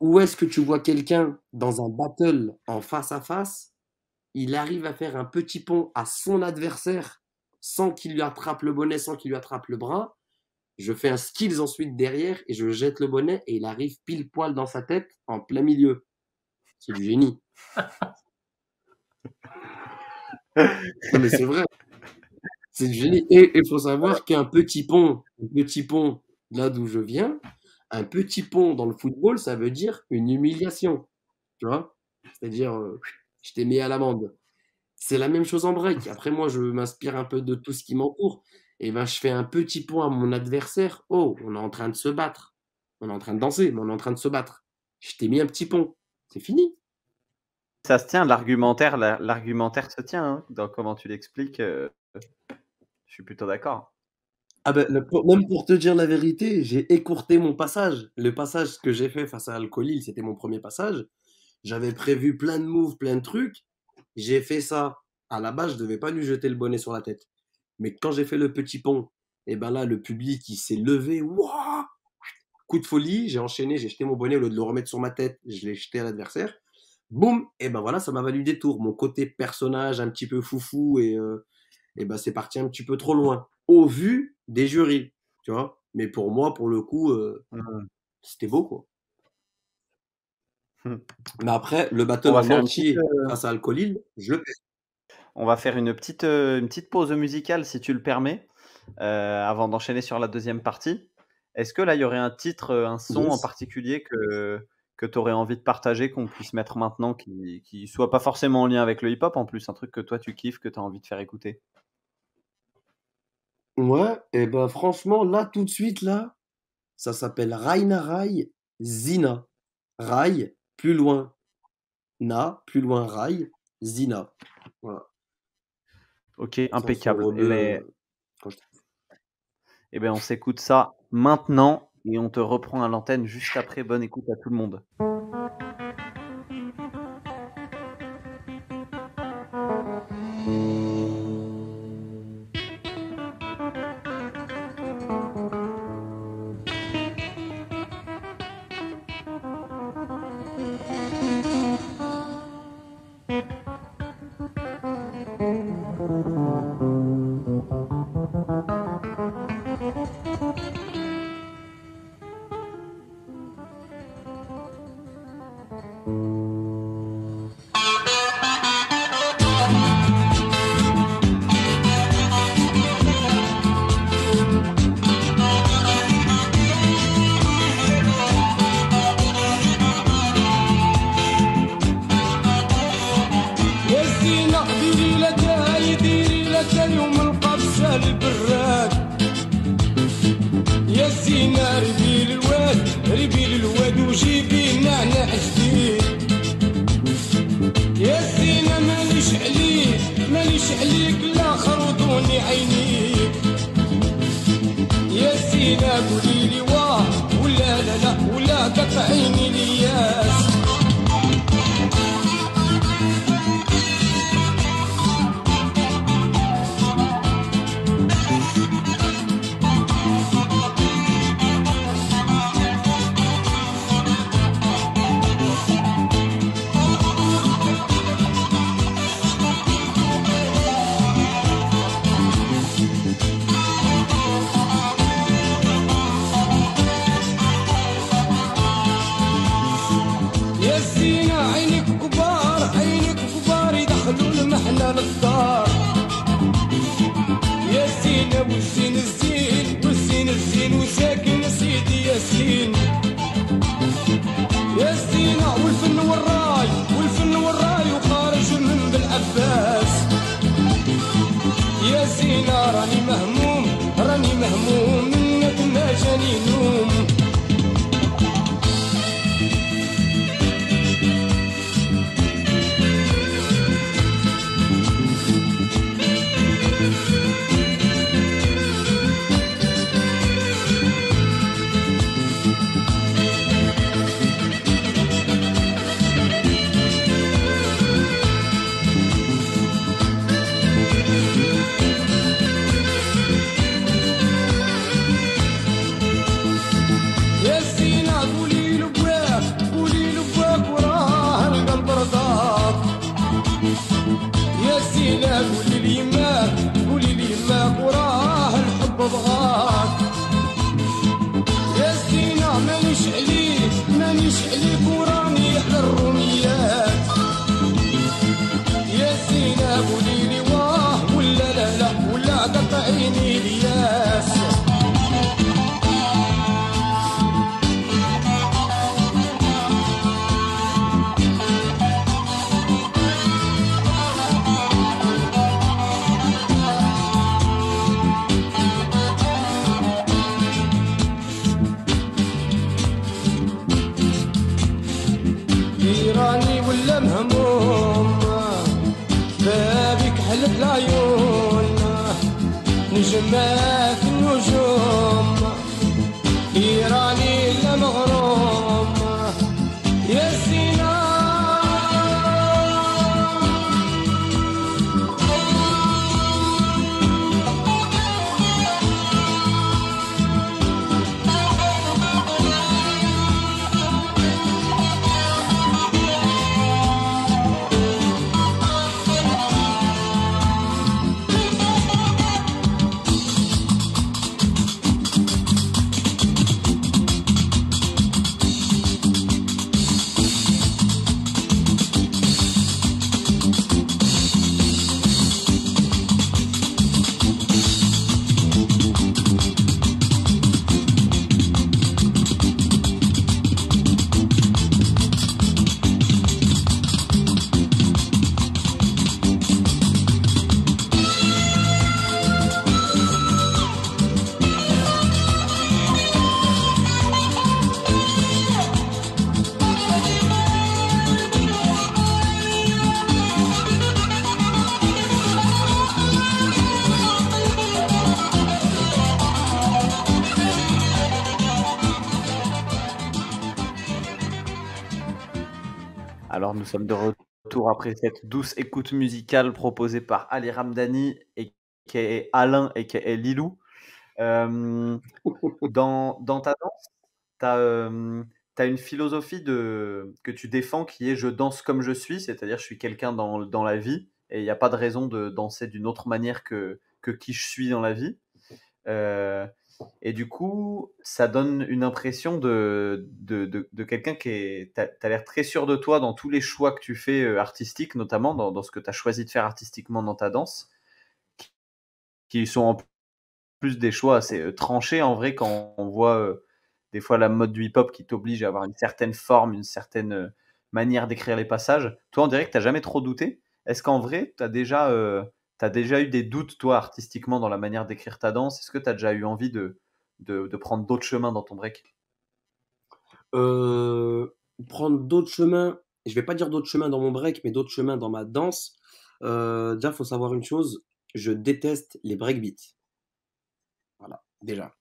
Où est-ce que tu vois quelqu'un dans un battle en face à face, il arrive à faire un petit pont à son adversaire sans qu'il lui attrape le bonnet, sans qu'il lui attrape le bras. Je fais un skills ensuite derrière et je jette le bonnet et il arrive pile poil dans sa tête en plein milieu. C'est du génie. mais c'est vrai. C'est Et il faut savoir qu'un petit pont, un petit pont, là d'où je viens, un petit pont dans le football, ça veut dire une humiliation. Tu vois C'est-à-dire, euh, je t'ai mis à l'amende. C'est la même chose en break. Après, moi, je m'inspire un peu de tout ce qui m'entoure. Et eh ben, je fais un petit pont à mon adversaire. Oh, on est en train de se battre. On est en train de danser, mais on est en train de se battre. Je t'ai mis un petit pont. C'est fini. Ça se tient, l'argumentaire, l'argumentaire se tient, hein, dans comment tu l'expliques. Euh. Je suis plutôt d'accord. Ah ben, même pour te dire la vérité, j'ai écourté mon passage. Le passage que j'ai fait face à Alcolil, c'était mon premier passage. J'avais prévu plein de moves, plein de trucs. J'ai fait ça. À la base, je ne devais pas lui jeter le bonnet sur la tête. Mais quand j'ai fait le petit pont, et eh ben là, le public, il s'est levé. Coup de folie, j'ai enchaîné, j'ai jeté mon bonnet au lieu de le remettre sur ma tête, je l'ai jeté à l'adversaire. Boum Et eh ben voilà, ça m'a valu des tours. Mon côté personnage un petit peu foufou et euh, et ben c'est parti un petit peu trop loin au vu des jurys, tu vois. Mais pour moi, pour le coup, euh, mmh. c'était beau mmh. Mais après, le battle anti euh... face à je On va faire une petite, euh, une petite pause musicale si tu le permets, euh, avant d'enchaîner sur la deuxième partie. Est-ce que là, il y aurait un titre, un son en particulier que, que tu aurais envie de partager, qu'on puisse mettre maintenant, qui ne soit pas forcément en lien avec le hip-hop en plus, un truc que toi tu kiffes, que tu as envie de faire écouter Ouais, et ben franchement, là, tout de suite, là, ça s'appelle Raina Rai Zina. Rai, plus loin Na, plus loin Rai, Zina. Voilà. Ok, impeccable. et bien euh, eh ben, on s'écoute ça maintenant et on te reprend à l'antenne juste après. Bonne écoute à tout le monde. is man. sommes de retour après cette douce écoute musicale proposée par Ali Ramdani et qui est Alain et qui est Lilou. Euh, dans, dans, ta danse, tu as, euh, une philosophie de, que tu défends qui est je danse comme je suis, c'est-à-dire je suis quelqu'un dans, dans, la vie et il n'y a pas de raison de danser d'une autre manière que, que qui je suis dans la vie. Euh, et du coup, ça donne une impression de, de, de, quelqu'un qui est. l'air très sûr de toi dans tous les choix que tu fais euh, artistiques, notamment dans, dans ce que tu as choisi de faire artistiquement dans ta danse, qui, sont en plus des choix assez euh, tranchés en vrai quand on voit euh, des fois la mode du hip-hop qui t'oblige à avoir une certaine forme, une certaine manière d'écrire les passages. Toi, on dirait que tu jamais trop douté. Est-ce qu'en vrai, tu as déjà tu as déjà eu des doutes, toi, artistiquement, dans la manière d'écrire ta danse Est-ce que tu as déjà eu envie de, de, prendre d'autres chemins dans ton break euh, Prendre d'autres chemins, je vais pas dire d'autres chemins dans mon break, mais d'autres chemins dans ma danse. Euh, déjà, faut savoir une chose, je déteste les breakbeats. Voilà, déjà.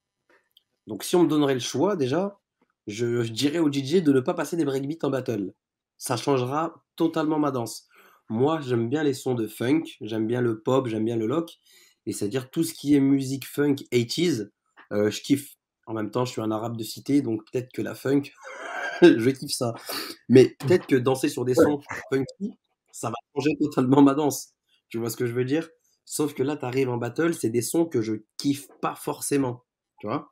Donc si on me donnerait le choix, déjà, je, je dirais au DJ de ne pas passer des breakbeats en battle. Ça changera totalement ma danse moi, j'aime bien les sons de funk, j'aime bien le pop, j'aime bien le lock. Et c'est-à-dire tout ce qui est musique funk 80s, euh, je kiffe. En même temps, je suis un arabe de cité, donc peut-être que la funk, je kiffe ça. Mais peut-être que danser sur des sons funky, ça va changer totalement ma danse. Tu vois ce que je veux dire Sauf que là, tu arrives en battle, c'est des sons que je kiffe pas forcément. Tu vois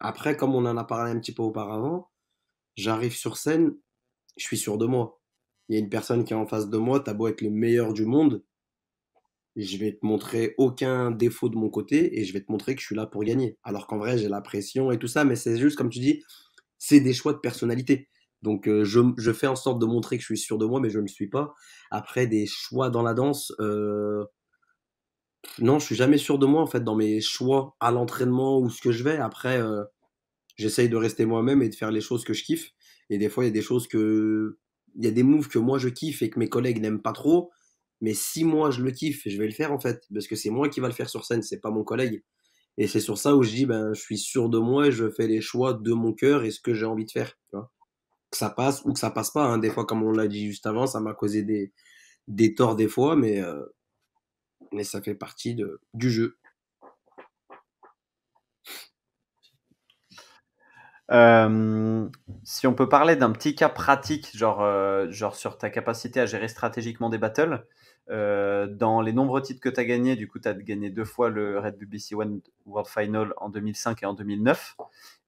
Après, comme on en a parlé un petit peu auparavant, j'arrive sur scène, je suis sûr de moi il y a une personne qui est en face de moi, t'as beau être le meilleur du monde, je vais te montrer aucun défaut de mon côté et je vais te montrer que je suis là pour gagner. Alors qu'en vrai, j'ai la pression et tout ça, mais c'est juste comme tu dis, c'est des choix de personnalité. Donc euh, je, fais en sorte de montrer que je suis sûr de moi, mais je ne le suis pas. Après des choix dans la danse, euh, non, je suis jamais sûr de moi en fait dans mes choix à l'entraînement ou ce que je vais. Après, euh, j'essaye de rester moi-même et de faire les choses que je kiffe. Et des fois, il y a des choses que il y a des moves que moi je kiffe et que mes collègues n'aiment pas trop. Mais si moi je le kiffe, je vais le faire en fait, parce que c'est moi qui va le faire sur scène, c'est pas mon collègue. Et c'est sur ça où je dis, ben, je suis sûr de moi et je fais les choix de mon cœur et ce que j'ai envie de faire. que ça passe ou que ça passe pas. Hein. Des fois, comme on l'a dit juste avant, ça m'a causé des, des torts des fois, mais, euh, mais ça fait partie de, du jeu. Euh, si on peut parler d'un petit cas pratique, genre, euh, genre sur ta capacité à gérer stratégiquement des battles, euh, dans les nombreux titres que tu as gagnés, du coup, tu as gagné deux fois le Red BC One World Final en 2005 et en 2009.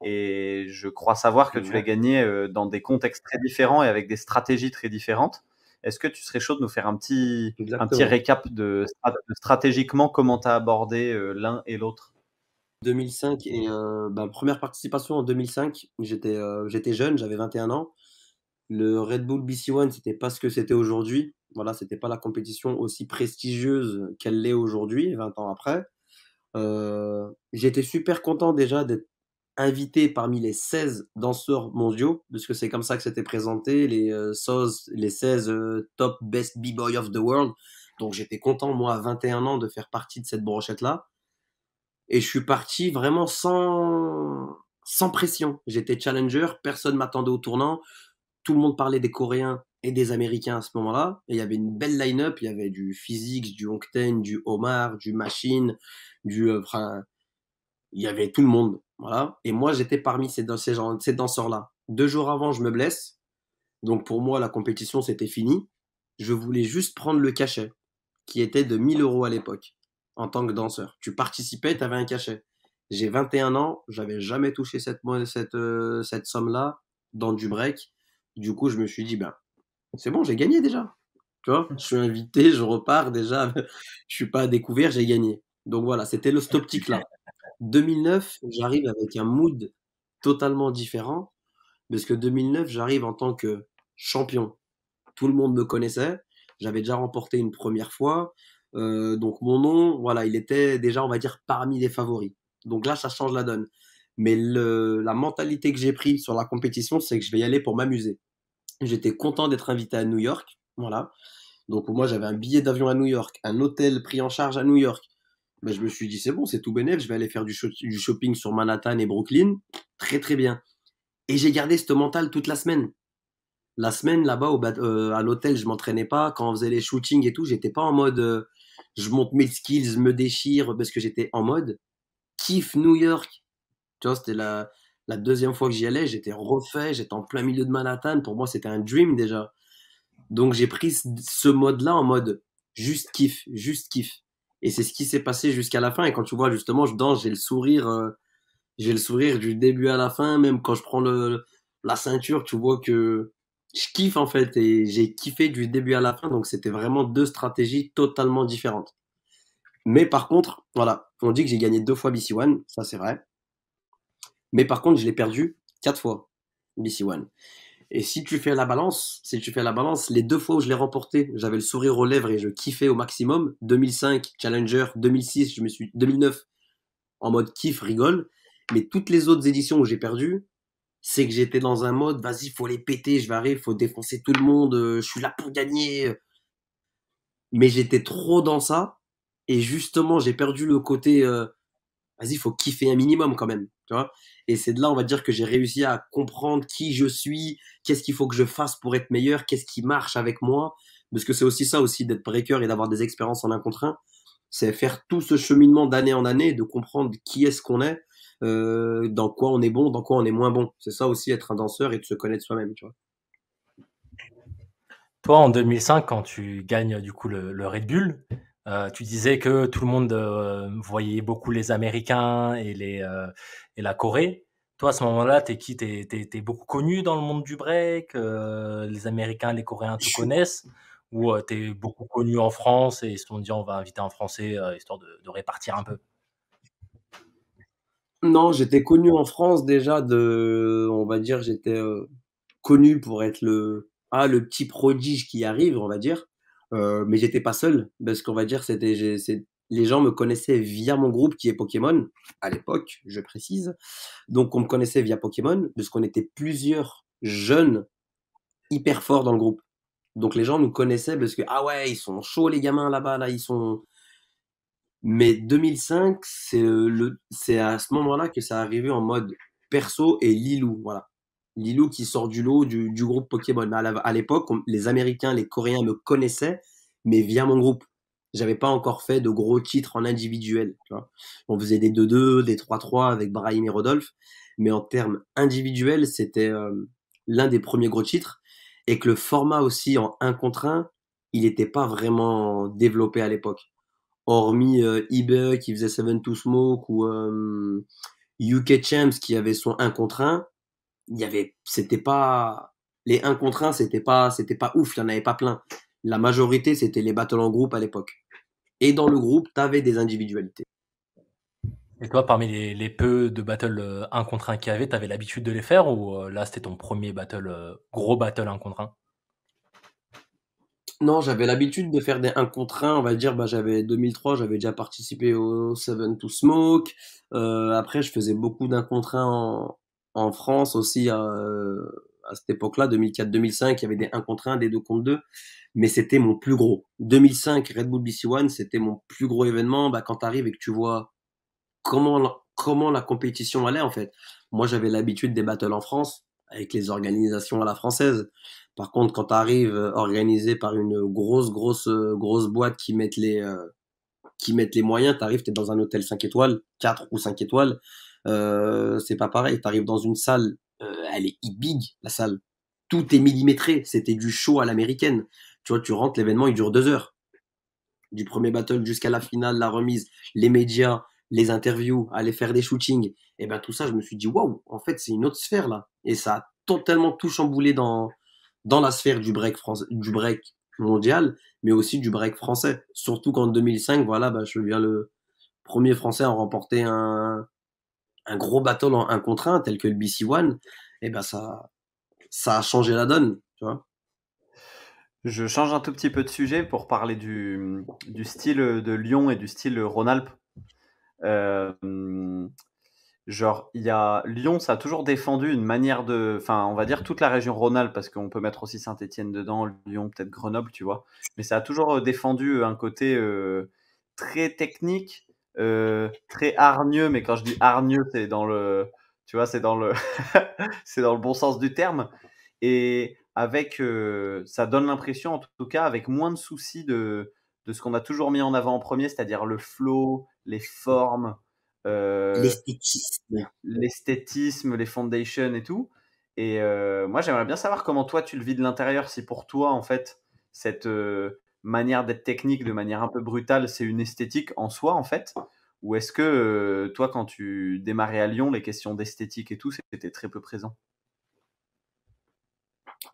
Et je crois savoir que tu l'as gagné dans des contextes très différents et avec des stratégies très différentes. Est-ce que tu serais chaud de nous faire un petit, un petit récap de, de stratégiquement comment tu as abordé l'un et l'autre 2005 et euh, bah, première participation en 2005. J'étais euh, j'étais jeune, j'avais 21 ans. Le Red Bull BC One, c'était pas ce que c'était aujourd'hui. Voilà, c'était pas la compétition aussi prestigieuse qu'elle l'est aujourd'hui, 20 ans après. Euh, j'étais super content déjà d'être invité parmi les 16 danseurs mondiaux, que c'est comme ça que c'était présenté, les, euh, les 16 top best b-boy of the world. Donc j'étais content, moi, à 21 ans, de faire partie de cette brochette-là. Et je suis parti vraiment sans, sans pression. J'étais challenger, personne m'attendait au tournant. Tout le monde parlait des Coréens et des Américains à ce moment-là. Et il y avait une belle line-up. Il y avait du Physics, du Hong-Ten, du Omar, du Machine, du. Euh, il y avait tout le monde. Voilà. Et moi, j'étais parmi ces, ces danseurs-là. Deux jours avant, je me blesse. Donc pour moi, la compétition, c'était fini. Je voulais juste prendre le cachet, qui était de 1000 euros à l'époque en tant que danseur. Tu participais, tu avais un cachet. J'ai 21 ans, j'avais jamais touché cette, cette, euh, cette somme-là dans du break. Du coup, je me suis dit, ben, c'est bon, j'ai gagné déjà. Tu vois, je suis invité, je repars déjà, je suis pas découvert, j'ai gagné. Donc voilà, c'était le tick là. 2009, j'arrive avec un mood totalement différent, parce que 2009, j'arrive en tant que champion. Tout le monde me connaissait, j'avais déjà remporté une première fois, euh, donc mon nom, voilà, il était déjà, on va dire, parmi les favoris. Donc là, ça change la donne. Mais la mentalité que j'ai prise sur la compétition, c'est que je vais y aller pour m'amuser. J'étais content d'être invité à New York, voilà. Donc moi, j'avais un billet d'avion à New York, un hôtel pris en charge à New York. Ben, je me suis dit, c'est bon, c'est tout bénéf, je vais aller faire du, shopping sur Manhattan et Brooklyn. Très, très bien. Et j'ai gardé ce mental toute la semaine la semaine là-bas euh, à l'hôtel, je m'entraînais pas. Quand on faisait les shootings et tout, j'étais pas en mode euh, je monte mes skills, me déchire parce que j'étais en mode kiff New York. Tu vois, c'était la, deuxième fois que j'y allais, j'étais refait, j'étais en plein milieu de Manhattan. Pour moi, c'était un dream déjà. Donc j'ai pris ce mode-là en mode juste kiff, juste kiff. Et c'est ce qui s'est passé jusqu'à la fin. Et quand tu vois justement, je danse, j'ai le sourire, euh, j'ai le sourire du début à la fin. Même quand je prends le, la ceinture, tu vois que je kiffe en fait et j'ai kiffé du début à la fin. Donc c'était vraiment deux stratégies totalement différentes. Mais par contre, voilà, on dit que j'ai gagné deux fois BC One, ça c'est vrai. Mais par contre, je l'ai perdu quatre fois BC One. Et si tu fais la balance, si tu fais la balance, les deux fois où je l'ai remporté, j'avais le sourire aux lèvres et je kiffais au maximum. 2005 Challenger, 2006 je me suis, 2009 en mode kiff rigole. Mais toutes les autres éditions où j'ai perdu, c'est que j'étais dans un mode, vas-y, faut les péter, je vais arriver, faut défoncer tout le monde, euh, je suis là pour gagner. Mais j'étais trop dans ça. Et justement, j'ai perdu le côté, euh, vas-y, faut kiffer un minimum quand même. Tu vois et c'est de là, on va dire, que j'ai réussi à comprendre qui je suis, qu'est-ce qu'il faut que je fasse pour être meilleur, qu'est-ce qui marche avec moi. Parce que c'est aussi ça, aussi, d'être breaker et d'avoir des expériences en un contre un. C'est faire tout ce cheminement d'année en année, de comprendre qui est-ce qu'on est euh, dans quoi on est bon, dans quoi on est moins bon. C'est ça aussi être un danseur et de se connaître soi-même, Toi, en 2005, quand tu gagnes du coup le, Red Bull, euh, tu disais que tout le monde euh, voyait beaucoup les Américains et, les, et la Corée. Toi, à ce moment-là, t'es qui T'es es, beaucoup connu dans le monde du break Les Américains, les Coréens te connaissent Ou t'es beaucoup connu en France et ils se sont dit on va inviter un Français histoire de, de répartir un peu non, j'étais connu en France déjà de, on va dire, j'étais euh, connu pour être le, ah, le petit prodige qui arrive, on va dire. Euh, mais j'étais pas seul, parce qu'on va dire, c'était, les gens me connaissaient via mon groupe qui est Pokémon, à l'époque, je précise. Donc, on me connaissait via Pokémon, parce qu'on était plusieurs jeunes hyper forts dans le groupe. Donc, les gens nous connaissaient parce que, ah ouais, ils sont chauds, les gamins là-bas, là, ils sont, mais 2005, c'est euh, le, c'est à ce moment-là que ça arrivait en mode perso et Lilou, voilà. Lilou qui sort du lot du, du groupe Pokémon. À l'époque, les Américains, les Coréens me connaissaient, mais via mon groupe. J'avais pas encore fait de gros titres en individuel. On faisait des 2-2, des 3-3 avec Brahim et Rodolphe, mais en termes individuels, c'était euh, l'un des premiers gros titres. Et que le format aussi en 1 contre 1, il n'était pas vraiment développé à l'époque hormis euh, qui faisait 7 to Smoke ou UK euh, Champs qui avait son 1 contre 1, il y avait c'était pas les 1 contre 1, c'était pas c'était pas ouf, il y en avait pas plein. La majorité, c'était les battles en groupe à l'époque. Et dans le groupe, tu avais des individualités. Et toi, parmi les, peu de battles 1 euh, contre 1 qu'il y avait, tu avais l'habitude de les faire ou euh, là, c'était ton premier battle, gros battle 1 contre 1 non, j'avais l'habitude de faire des 1 contre 1, on va dire, bah, j'avais 2003, j'avais déjà participé au 7 to Smoke. Euh, après, je faisais beaucoup d'un contre 1 en, France aussi euh, à cette époque-là, 2004-2005, il y avait des 1 contre 1, des 2 contre 2, mais c'était mon plus gros. 2005, Red Bull BC One, c'était mon plus gros événement. Bah, quand tu arrives et que tu vois comment, comment la compétition allait, en fait. Moi, j'avais l'habitude des battles en France, avec les organisations à la française. Par contre, quand tu arrives euh, organisé par une grosse, grosse, euh, grosse boîte qui met les, euh, qui mettent les moyens, tu arrives, tu es dans un hôtel 5 étoiles, 4 ou 5 étoiles, c'est pas pareil. Tu arrives dans une salle, elle est big, la salle. Tout est millimétré, c'était du show à l'américaine. Tu vois, tu rentres, l'événement, il dure deux heures. Du premier battle jusqu'à la finale, la remise, les médias, les interviews, aller faire des shootings, et eh ben tout ça, je me suis dit waouh, en fait c'est une autre sphère là, et ça a totalement tout chamboulé dans dans la sphère du break France, du break mondial, mais aussi du break français. Surtout qu'en 2005, voilà, ben, je viens le premier français à remporter un un gros battle en 1 contre 1 tel que le BC One, et eh ben ça ça a changé la donne, tu vois. Je change un tout petit peu de sujet pour parler du, du style de Lyon et du style Rhône-Alpes genre, il y a Lyon, ça a toujours défendu une manière de. Enfin, on va dire toute la région rhône parce qu'on peut mettre aussi Saint-Etienne dedans, Lyon, peut-être Grenoble, tu vois. Mais ça a toujours défendu un côté très technique, très hargneux. Mais quand je dis hargneux, c'est dans le. Tu vois, c'est dans le. c'est dans le bon sens du terme. Et avec. ça donne l'impression, en tout cas, avec moins de soucis de, de ce qu'on a toujours mis en avant en premier, c'est-à-dire le flow, les formes, euh, l'esthétisme, l'esthétisme, les foundations et tout. Et euh, moi, j'aimerais bien savoir comment toi tu le vis de l'intérieur. Si pour toi, en fait, cette euh, manière d'être technique de manière un peu brutale, c'est une esthétique en soi, en fait, ou est-ce que toi, quand tu démarrais à Lyon, les questions d'esthétique et tout, c'était très peu présent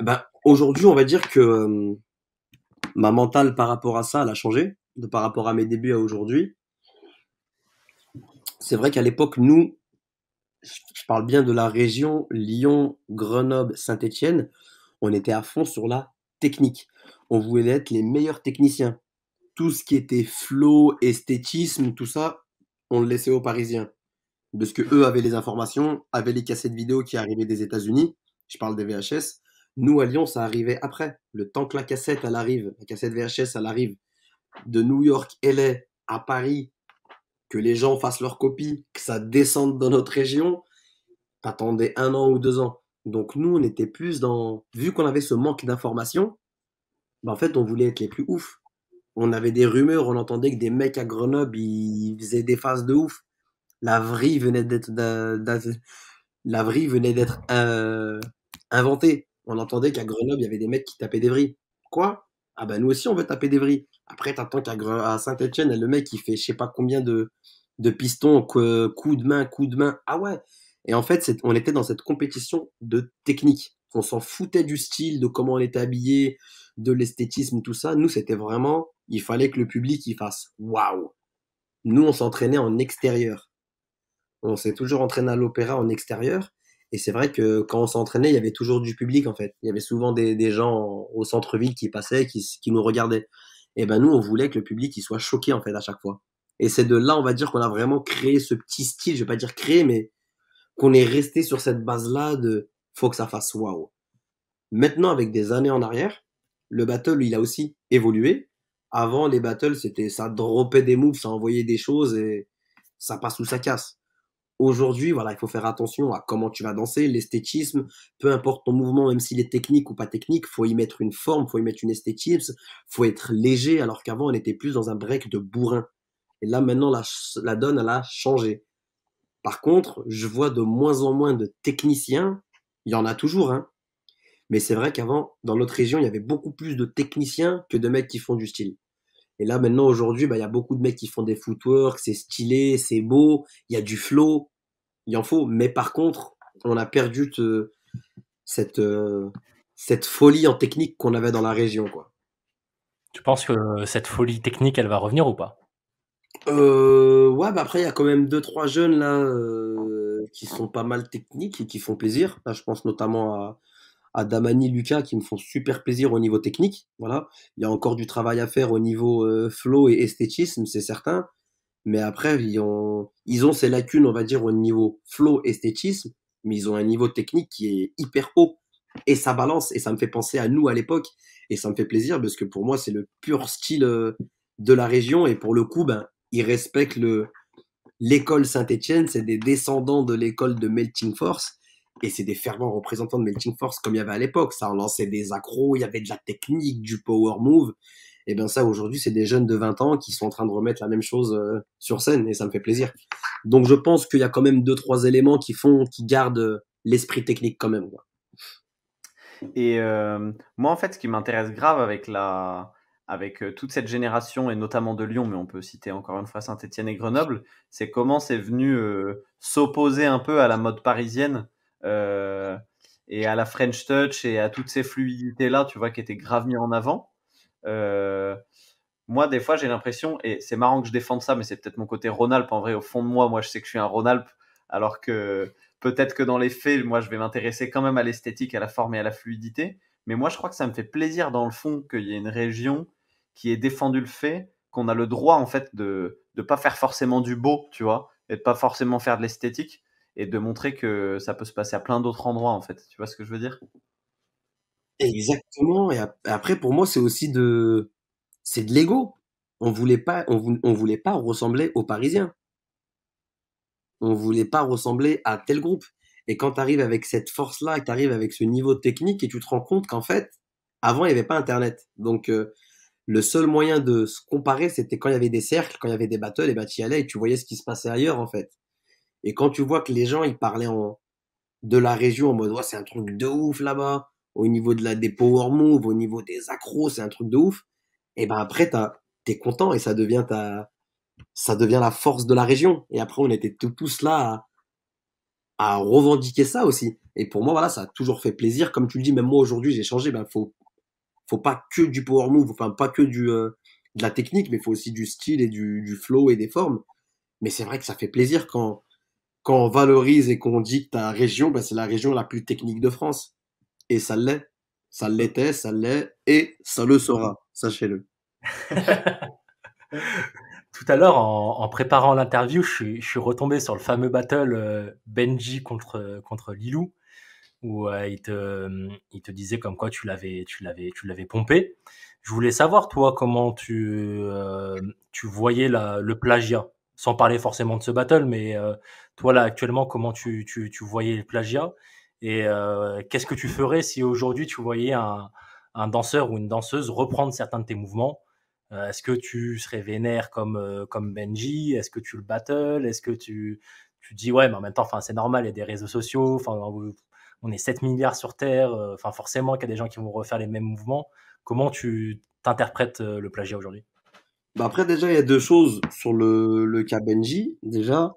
ben, Aujourd'hui, on va dire que ma mentale par rapport à ça, elle a changé, de par rapport à mes débuts à aujourd'hui c'est vrai qu'à l'époque, nous, je parle bien de la région Lyon, Grenoble, Saint-Étienne, on était à fond sur la technique. On voulait être les meilleurs techniciens. Tout ce qui était flow, esthétisme, tout ça, on le laissait aux Parisiens. Parce que eux avaient les informations, avaient les cassettes vidéo qui arrivaient des États-Unis. Je parle des VHS. Nous, à Lyon, ça arrivait après. Le temps que la cassette, arrive, la cassette VHS, elle arrive de New York, est à Paris, que les gens fassent leur copie, que ça descende dans notre région, t'attendais un an ou deux ans. Donc nous, on était plus dans... Vu qu'on avait ce manque d'informations, bah, en fait, on voulait être les plus ouf. On avait des rumeurs, on entendait que des mecs à Grenoble, ils faisaient des phases de ouf. La vrille venait d'être... La venait d'être euh, inventée. On entendait qu'à Grenoble, il y avait des mecs qui tapaient des vrilles. Quoi Ah ben nous aussi, on veut taper des vrilles. Après, t'attends qu'à Saint-Etienne, le mec, il fait je sais pas combien de, de pistons, coups de main, coups de main. Ah ouais Et en fait, on était dans cette compétition de technique. On s'en foutait du style, de comment on était habillé, de l'esthétisme, tout ça. Nous, c'était vraiment, il fallait que le public, y fasse waouh. Nous, on s'entraînait en extérieur. On s'est toujours entraîné à l'opéra en extérieur. Et c'est vrai que quand on s'entraînait, il y avait toujours du public, en fait. Il y avait souvent des, gens au centre-ville qui passaient, qui nous regardaient et ben nous on voulait que le public il soit choqué en fait à chaque fois. Et c'est de là on va dire qu'on a vraiment créé ce petit style, je vais pas dire créé mais qu'on est resté sur cette base là de faut que ça fasse waouh. Maintenant avec des années en arrière, le battle il a aussi évolué. Avant les battles c'était ça dropait des moves, ça envoyait des choses et ça passe ou ça casse. Aujourd'hui, voilà, il faut faire attention à comment tu vas danser, l'esthétisme, peu importe ton mouvement, même s'il est technique ou pas technique, faut y mettre une forme, faut y mettre une esthétisme, faut être léger, alors qu'avant on était plus dans un break de bourrin. Et là maintenant la, donne elle a changé. Par contre, je vois de moins en moins de techniciens. Il y en a toujours, hein. Mais c'est vrai qu'avant, dans notre région, il y avait beaucoup plus de techniciens que de mecs qui font du style. Et là, maintenant, aujourd'hui, bah, il y a beaucoup de mecs qui font des footwork, c'est stylé, c'est beau, il y a du flow, il en faut. Mais par contre, on a perdu cette, euh, cette folie en technique qu'on avait dans la région. Quoi. Tu penses que cette folie technique, elle va revenir ou pas euh, Ouais, bah après, il y a quand même deux, trois jeunes là euh, qui sont pas mal techniques et qui font plaisir. je pense notamment à, à Damani, Lucas, qui me font super plaisir au niveau technique. Voilà, il y a encore du travail à faire au niveau euh, flow et esthétisme, c'est certain. Mais après, ils ont, ils ont ces lacunes, on va dire, au niveau flow, esthétisme, mais ils ont un niveau technique qui est hyper haut. Et ça balance, et ça me fait penser à nous à l'époque. Et ça me fait plaisir parce que pour moi, c'est le pur style euh, de la région. Et pour le coup, ben, ils respectent le, l'école Saint-Etienne, c'est des descendants de l'école de Melting Force. Et c'est des fervents représentants de Melting Force comme il y avait à l'époque. Ça, on lançait des accros, il y avait de la technique, du power move. Et bien ça, aujourd'hui, c'est des jeunes de 20 ans qui sont en train de remettre la même chose euh, sur scène et ça me fait plaisir. Donc je pense qu'il y a quand même deux, trois éléments qui font, qui gardent euh, l'esprit technique quand même. Et euh, moi, en fait, ce qui m'intéresse grave avec la, avec toute cette génération et notamment de Lyon, mais on peut citer encore une fois Saint-Etienne et Grenoble, c'est comment c'est venu s'opposer un peu à la mode parisienne euh, et à la French Touch et à toutes ces fluidités-là, tu vois, qui étaient grave mis en avant. Euh, moi, des fois, j'ai l'impression, et c'est marrant que je défende ça, mais c'est peut-être mon côté rhône En vrai, au fond de moi, moi, je sais que je suis un rhône alors que peut-être que dans les faits, moi, je vais m'intéresser quand même à l'esthétique, à la forme et à la fluidité. Mais moi, je crois que ça me fait plaisir dans le fond qu'il y ait une région qui ait défendu le fait qu'on a le droit, en fait, de ne pas faire forcément du beau, tu vois, et de pas forcément faire de l'esthétique, et de montrer que ça peut se passer à plein d'autres endroits en fait. Tu vois ce que je veux dire Exactement. Et après, pour moi, c'est aussi de, c'est de l'ego. On voulait pas, on, voulait pas ressembler aux Parisiens. On voulait pas ressembler à tel groupe. Et quand tu arrives avec cette force-là, et tu arrives avec ce niveau technique, et tu te rends compte qu'en fait, avant, il n'y avait pas Internet. Donc, euh, le seul moyen de se comparer, c'était quand il y avait des cercles, quand il y avait des battles, et bien tu y allais et tu voyais ce qui se passait ailleurs, en fait. Et quand tu vois que les gens, ils parlaient en, de la région en mode, c'est un truc de ouf là-bas, au niveau de la, des power moves, au niveau des accros, c'est un truc de ouf. Et ben après, t'es content et ça devient ta, ça devient la force de la région. Et après, on était tout, tous là à, revendiquer ça aussi. Et pour moi, voilà, ça a toujours fait plaisir. Comme tu le dis, même moi aujourd'hui, j'ai changé. Ben, faut, faut pas que du power move, enfin, pas que du, euh, de la technique, mais faut aussi du style et du, du flow et des formes. Mais c'est vrai que ça fait plaisir quand, quand on valorise et qu'on dit que ta région, ben, c'est la région la plus technique de France. Et ça l'est. Ça l'était, ça l'est, et ça le sera. Sachez-le. Tout à l'heure, en, préparant l'interview, je, suis retombé sur le fameux battle euh, Benji contre, contre Lilou, où euh, il, te, il te disait comme quoi tu l'avais, tu l'avais, tu l'avais pompé. Je voulais savoir, toi, comment tu, euh, tu voyais le plagiat, sans parler forcément de ce battle, mais toi, là, actuellement, comment tu, tu, tu voyais le plagiat Et euh, qu'est-ce que tu ferais si aujourd'hui tu voyais un, un, danseur ou une danseuse reprendre certains de tes mouvements euh, Est-ce que tu serais vénère comme, euh, comme Benji Est-ce que tu le battles Est-ce que tu, tu dis, ouais, mais en même temps, c'est normal, il y a des réseaux sociaux, on est 7 milliards sur Terre, enfin forcément qu'il y a des gens qui vont refaire les mêmes mouvements. Comment tu t'interprètes le plagiat aujourd'hui bah après, déjà, il y a deux choses sur le, le cas Benji. Déjà,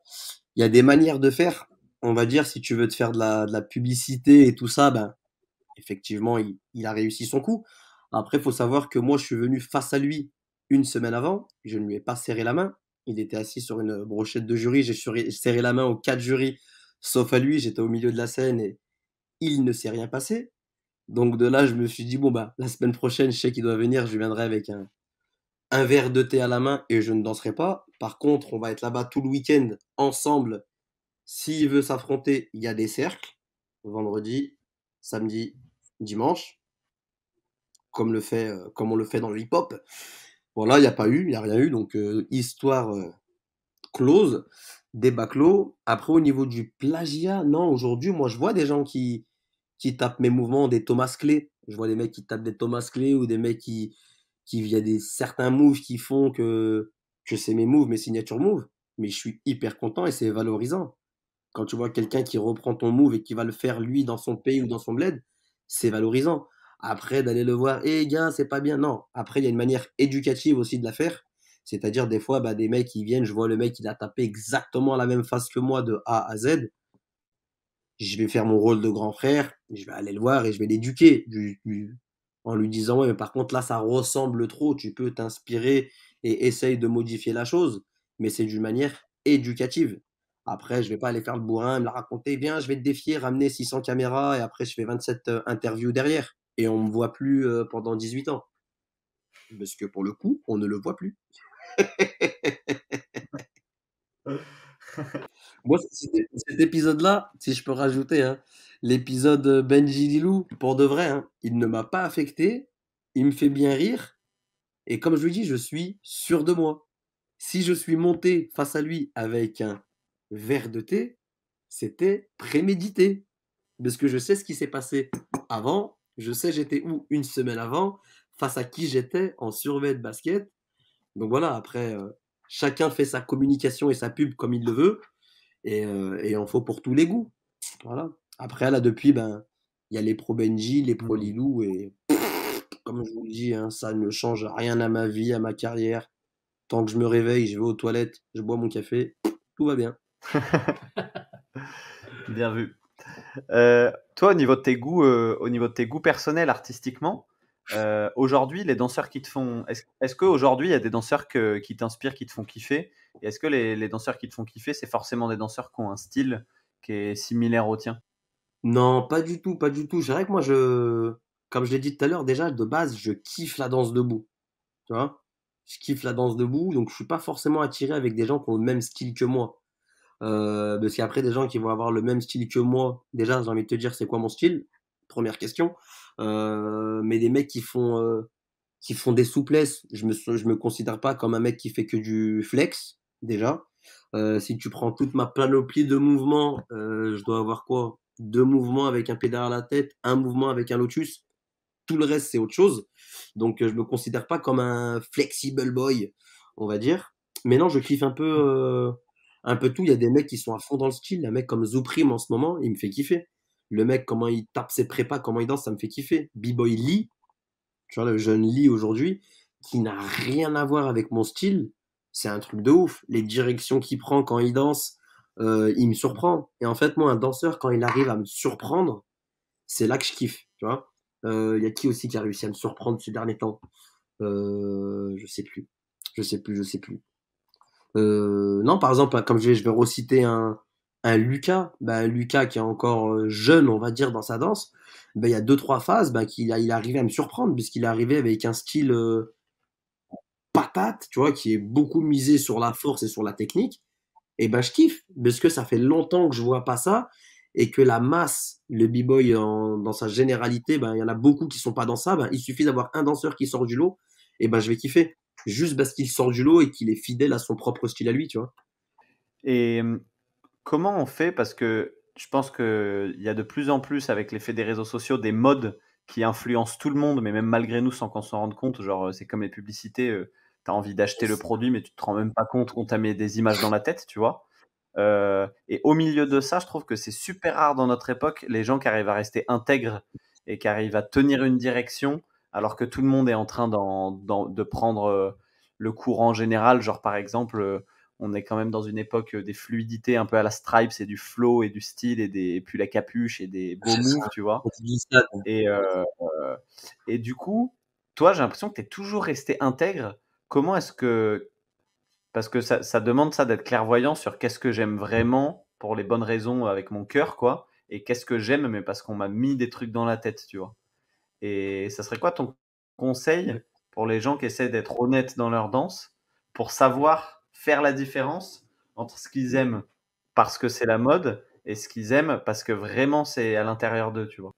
il y a des manières de faire. On va dire, si tu veux te faire de la, publicité et tout ça, ben, effectivement, il, a réussi son coup. Après, il faut savoir que moi, je suis venu face à lui une semaine avant. Je ne lui ai pas serré la main. Il était assis sur une brochette de jury. J'ai serré la main aux quatre jurys, sauf à lui. J'étais au milieu de la scène et il ne s'est rien passé. Donc de là, je me suis dit, bon, bah, la semaine prochaine, je sais qu'il doit venir. Je viendrai avec un, un verre de thé à la main et je ne danserai pas. Par contre, on va être là-bas tout le week-end ensemble. S'il veut s'affronter, il y a des cercles. Vendredi, samedi, dimanche. Comme, le fait, euh, comme on le fait dans le hip-hop. Voilà, il n'y a pas eu, il n'y a rien eu. Donc, euh, histoire euh, close, débat clos. Après, au niveau du plagiat, non, aujourd'hui, moi, je vois des gens qui, qui tapent mes mouvements, des Thomas Clé. Je vois des mecs qui tapent des Thomas Clé ou des mecs qui, qu'il y a des certains moves qui font que je sais mes moves, mes signatures moves, mais je suis hyper content et c'est valorisant. Quand tu vois quelqu'un qui reprend ton move et qui va le faire lui dans son pays ou dans son bled, c'est valorisant. Après d'aller le voir, eh hey, gars, c'est pas bien. Non. Après, il y a une manière éducative aussi de la faire. C'est-à-dire des fois, bah, des mecs qui viennent, je vois le mec il a tapé exactement la même face que moi de A à Z. Je vais faire mon rôle de grand frère, je vais aller le voir et je vais l'éduquer en lui disant mais par contre là ça ressemble trop tu peux t'inspirer et essaye de modifier la chose mais c'est d'une manière éducative après je vais pas aller faire le bourrin me la raconter viens je vais te défier ramener 600 caméras et après je fais 27 euh, interviews derrière et on me voit plus euh, pendant 18 ans parce que pour le coup on ne le voit plus Moi, cet épisode-là, si je peux rajouter, hein, l'épisode euh, Benji Lilou, pour de vrai, hein, il ne m'a pas affecté, il me fait bien rire, et comme je vous dis, je suis sûr de moi. Si je suis monté face à lui avec un verre de thé, c'était prémédité. Parce que je sais ce qui s'est passé avant, je sais j'étais où une semaine avant, face à qui j'étais en survêt de basket. Donc voilà, après, euh, chacun fait sa communication et sa pub comme il le veut. Euh, et, en faut pour tous les goûts. Voilà. Après, là, depuis, ben, il y a les pro Benji, les pro mmh Lilou, et comme je vous dis, hein, ça ne change rien à ma vie, à ma carrière. Tant que je me réveille, je vais aux toilettes, je bois mon café, tout va bien. bien vu. Euh, toi, au niveau de tes goûts, euh, au niveau de tes goûts personnels, artistiquement, euh, aujourd'hui, les danseurs qui te font. Est-ce, qu'aujourd'hui, il y a des danseurs qui t'inspirent, qui te font kiffer Et est-ce que les, danseurs qui te font kiffer, c'est forcément des danseurs qui ont un style qui est similaire au tien Non, pas du tout, pas du tout. C'est vrai que moi, je. Comme je l'ai dit tout à l'heure, déjà, de base, je kiffe la danse debout. Tu vois Je kiffe la danse debout, donc je suis pas forcément attiré avec des gens qui ont le même style que moi. Euh, parce qu'après, des gens qui vont avoir le même style que moi, déjà, j'ai envie de te dire, c'est quoi mon style Première question. Euh, mais des mecs qui font euh, qui font des souplesses, je me me considère pas comme un mec qui fait que du flex déjà. Euh, si tu prends toute ma panoplie de mouvements, je dois avoir quoi Deux mouvements avec un pied à la tête, un mouvement avec un lotus. Tout le reste c'est autre chose. Donc je me considère pas comme un flexible boy, on va dire. Mais non, je kiffe un peu un peu tout. Il y a des mecs qui sont à fond dans le style. Un mec comme Zouprime en ce moment, il me fait kiffer. Le mec, comment il tape ses prépas, comment il danse, ça me fait kiffer. B-Boy Lee, tu vois, le jeune Lee aujourd'hui, qui n'a rien à voir avec mon style, c'est un truc de ouf. Les directions qu'il prend quand il danse, euh, il me surprend. Et en fait, moi, un danseur, quand il arrive à me surprendre, c'est là que je kiffe, tu vois. Euh, il y a qui aussi qui a réussi à me surprendre ces derniers temps euh, Je sais plus. Je sais plus, je sais plus. non, par exemple, comme je je vais reciter un, un Lucas, bah, Lucas qui est encore euh, jeune, on va dire, dans sa danse, bah, il y a deux, trois phases bah, qu'il il est arrivé à me surprendre, puisqu'il est arrivé avec un style euh, patate, tu vois, qui est beaucoup misé sur la force et sur la technique. Et ben, je kiffe, parce que ça fait longtemps que je vois pas ça, et que la masse, le b-boy dans sa généralité, bah, il y en a beaucoup qui sont pas dans ça, il suffit d'avoir un danseur qui sort du lot, et ben, je vais kiffer. Juste parce qu'il sort du lot et qu'il est fidèle à son propre style à lui, tu vois. Et hum, comment on fait Parce que je pense qu'il y a de plus en plus, avec l'effet des réseaux sociaux, des modes qui influencent tout le monde, mais même malgré nous, sans qu'on s'en rende compte. Genre, euh, c'est comme les publicités, euh, tu as envie d'acheter le produit, mais tu te rends même pas compte qu'on t'a mis des images dans la tête, tu vois. Euh, et au milieu de ça, je trouve que c'est super rare dans notre époque, les gens qui arrivent à rester intègres et qui arrivent à tenir une direction, alors que tout le monde est en train de prendre le courant général, genre par exemple on est quand même dans une époque euh, des fluidités un peu à la stripe, c'est du flow et du style et, des, pulls puis la capuche et des beaux moves, tu vois. et, euh, et du coup, toi, j'ai l'impression que tu es toujours resté intègre. Comment est-ce que. Parce que ça, ça demande ça d'être clairvoyant sur qu'est-ce que j'aime vraiment pour les bonnes raisons avec mon cœur, quoi. Et qu'est-ce que j'aime, mais parce qu'on m'a mis des trucs dans la tête, tu vois. Et ça serait quoi ton conseil pour les gens qui essaient d'être honnêtes dans leur danse pour savoir faire la différence entre ce qu'ils aiment parce que c'est la mode et ce qu'ils aiment parce que vraiment c'est à l'intérieur d'eux, tu vois.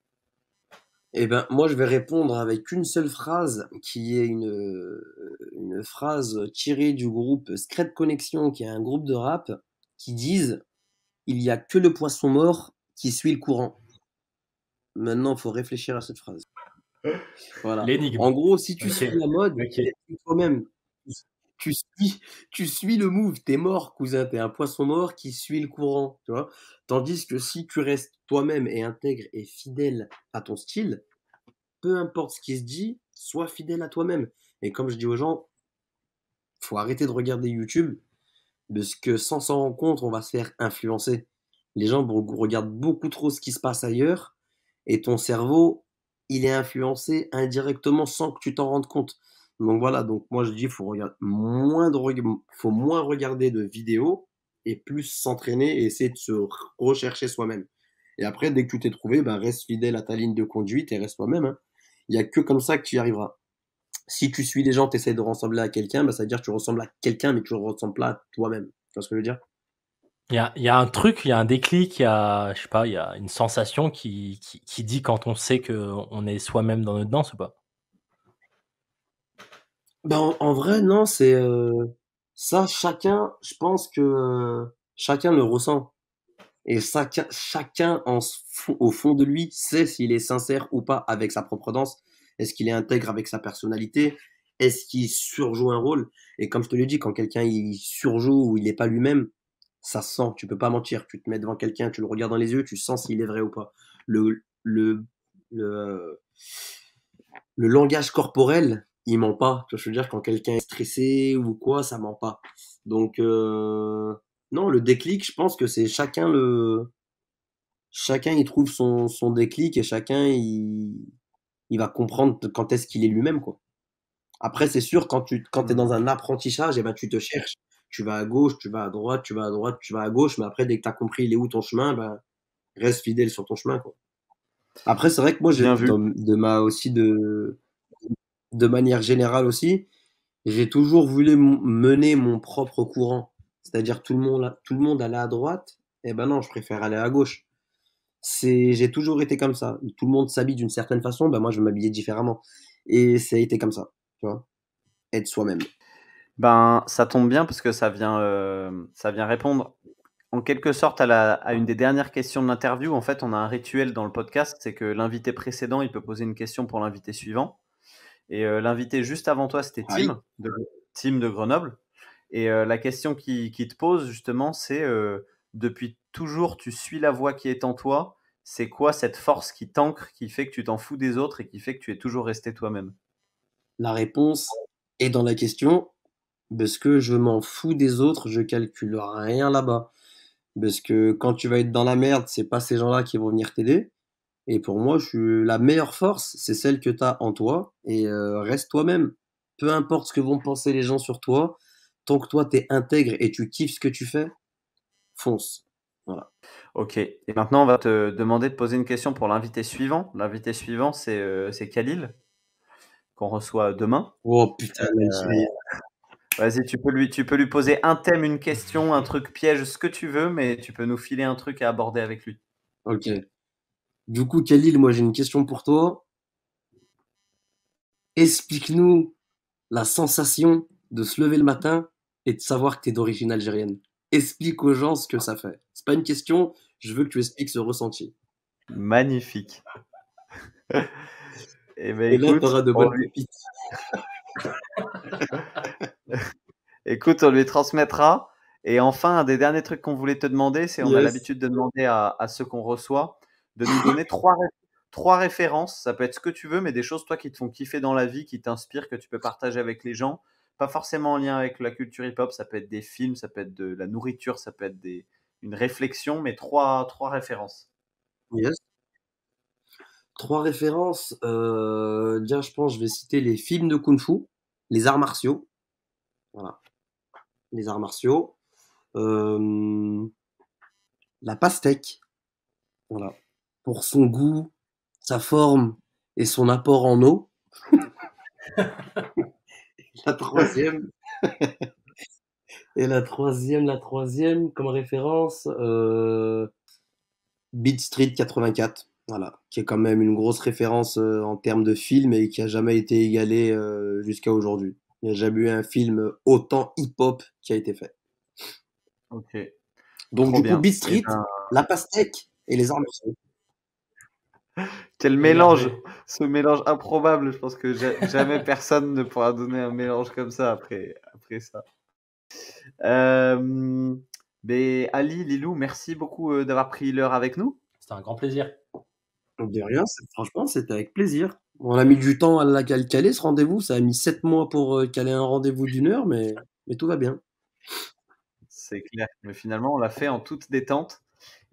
Eh ben, moi, je vais répondre avec une seule phrase qui est une, phrase tirée du groupe Secret Connection, qui est un groupe de rap qui disent Il n'y a que le poisson mort qui suit le courant. Maintenant, il faut réfléchir à cette phrase. Voilà. En gros, si tu suis la mode, es toi-même tu suis, tu suis le move, t'es mort, cousin, t'es un poisson mort qui suit le courant, tu vois. Tandis que si tu restes toi-même et intègre et fidèle à ton style, peu importe ce qui se dit, sois fidèle à toi-même. Et comme je dis aux gens, faut arrêter de regarder YouTube, parce que sans s'en rendre compte, on va se faire influencer. Les gens regardent beaucoup trop ce qui se passe ailleurs, et ton cerveau, il est influencé indirectement sans que tu t'en rendes compte. Donc voilà, donc moi je dis faut regarder moins de faut moins regarder de vidéos et plus s'entraîner et essayer de se rechercher soi-même. Et après, dès que tu t'es trouvé, bah, reste fidèle à ta ligne de conduite et reste toi-même. Hein. Il n'y a que comme ça que tu y arriveras. Si tu suis des gens, tu essaies de ressembler à quelqu'un, ben ça veut dire que tu ressembles à quelqu'un, mais tu ne ressembles pas à toi-même. Tu vois ce que je veux dire Il y a, y a, un truc, il y a un déclic, il y a, je sais pas, il y a une sensation qui, qui, qui dit quand on sait qu'on est soi-même dans notre danse ou pas ben, en, vrai, non, c'est, euh, ça chacun je pense que, euh, chacun le ressent et chacun chacun en au fond de lui sait s'il est sincère ou pas avec sa propre danse. Est-ce qu'il est intègre avec sa personnalité? Est-ce qu'il surjoue un rôle? Et comme je te l'ai dit, quand quelqu'un il surjoue ou il est pas lui-même, ça se sent, tu peux pas mentir. Tu te mets devant quelqu'un, tu le regardes dans les yeux, tu sens s'il est vrai ou pas. Le le le, le langage corporel il ment pas. je veux dire, quand quelqu'un est stressé ou quoi, ça ment pas. Donc, euh, non, le déclic, je pense que c'est chacun le. Chacun, il trouve son, son déclic et chacun, il, il va comprendre quand est-ce qu'il est, lui-même, quoi. Après, c'est sûr, quand tu quand es mm. dans un apprentissage, eh ben, tu te cherches. Tu vas à gauche, tu vas à droite, tu vas à droite, tu vas à gauche, mais après, dès que tu as compris il est où ton chemin, eh ben, reste fidèle sur ton chemin, quoi. Après, c'est vrai que moi, j'ai de ma aussi de de manière générale aussi, j'ai toujours voulu mener mon propre courant. C'est-à-dire tout le monde, tout le monde allait à droite, et eh ben non, je préfère aller à gauche. C'est, j'ai toujours été comme ça. Tout le monde s'habille d'une certaine façon, ben moi je vais m'habiller différemment. Et ça a été comme ça, tu vois. Être soi-même. Ben, ça tombe bien parce que ça vient, euh, ça vient répondre en quelque sorte à, la, à, une des dernières questions de l'interview. En fait, on a un rituel dans le podcast, c'est que l'invité précédent, il peut poser une question pour l'invité suivant. Et euh, l'invité juste avant toi, c'était Tim, de, de Grenoble. Et euh, la question qui, te pose justement, c'est euh, depuis toujours, tu suis la voix qui est en toi. C'est quoi cette force qui t'ancre, qui fait que tu t'en fous des autres et qui fait que tu es toujours resté toi-même La réponse est dans la question, parce que je m'en fous des autres, je calcule rien là-bas. Parce que quand tu vas être dans la merde, c'est pas ces gens-là qui vont venir t'aider. Et pour moi, je suis la meilleure force, c'est celle que tu as en toi. Et euh, reste toi-même. Peu importe ce que vont penser les gens sur toi, tant que toi, tu es intègre et tu kiffes ce que tu fais, fonce. Voilà. Ok. Et maintenant, on va te demander de poser une question pour l'invité suivant. L'invité suivant, c'est euh, Khalil, qu'on reçoit demain. Oh putain, euh, Vas-y, tu peux, lui, tu peux lui poser un thème, une question, un truc piège, ce que tu veux, mais tu peux nous filer un truc à aborder avec lui. Ok. Du coup, Khalil, moi j'ai une question pour toi. Explique-nous la sensation de se lever le matin et de savoir que tu es d'origine algérienne. Explique aux gens ce que ça fait. C'est pas une question, je veux que tu expliques ce ressenti. Magnifique. Eh ben, et, ben, écoute, de bonnes écoute, on lui transmettra. Et enfin, un des derniers trucs qu'on voulait te demander, c'est on a l'habitude de demander à, à ceux qu'on reçoit de nous donner trois, trois références. Ça peut être ce que tu veux, mais des choses, toi, qui te font kiffer dans la vie, qui t'inspirent, que tu peux partager avec les gens. Pas forcément en lien avec la culture hip-hop, ça peut être des films, ça peut être de la nourriture, ça peut être des, une réflexion, mais trois, trois références. Yes. Trois références. Euh, je pense, je vais citer les films de kung-fu, les arts martiaux. Voilà. Les arts martiaux. Euh, la pastèque. Voilà pour son goût, sa forme et son apport en eau. la troisième. et la troisième, la troisième, comme référence, euh, Beat Street 84. Voilà, qui est quand même une grosse référence euh, en termes de film et qui a jamais été égalée euh, jusqu'à aujourd'hui. Il n'y a jamais eu un film autant hip-hop qui a été fait. Donc du coup, Beat Street, eh ben, La Pastèque et Les Armes quel mélange, ce mélange improbable. Je pense que jamais personne ne pourra donner un mélange comme ça après, après ça. mais Ali, Lilou, merci beaucoup euh, d'avoir pris l'heure avec nous. C'était un grand plaisir. De rien, franchement, c'était avec plaisir. On a mis du temps à la caler ce rendez-vous. Ça a mis 7 mois pour euh, caler un rendez-vous d'une heure, mais, mais tout va bien. C'est clair. Mais finalement, on l'a fait en toute détente.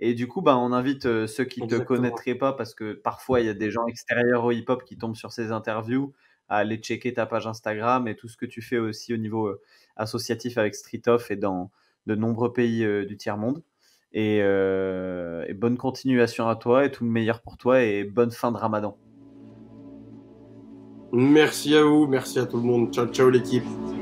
Et du coup, bah, on invite euh, ceux qui ne te connaîtraient pas, parce que parfois, il y a des gens extérieurs au hip-hop qui tombent sur ces interviews, à aller checker ta page Instagram et tout ce que tu fais aussi au niveau euh, associatif avec Street Off et dans de nombreux pays euh, du tiers-monde. Et, et bonne continuation à toi et tout le meilleur pour toi et bonne fin de ramadan. Merci à vous, merci à tout le monde. Ciao, ciao l'équipe.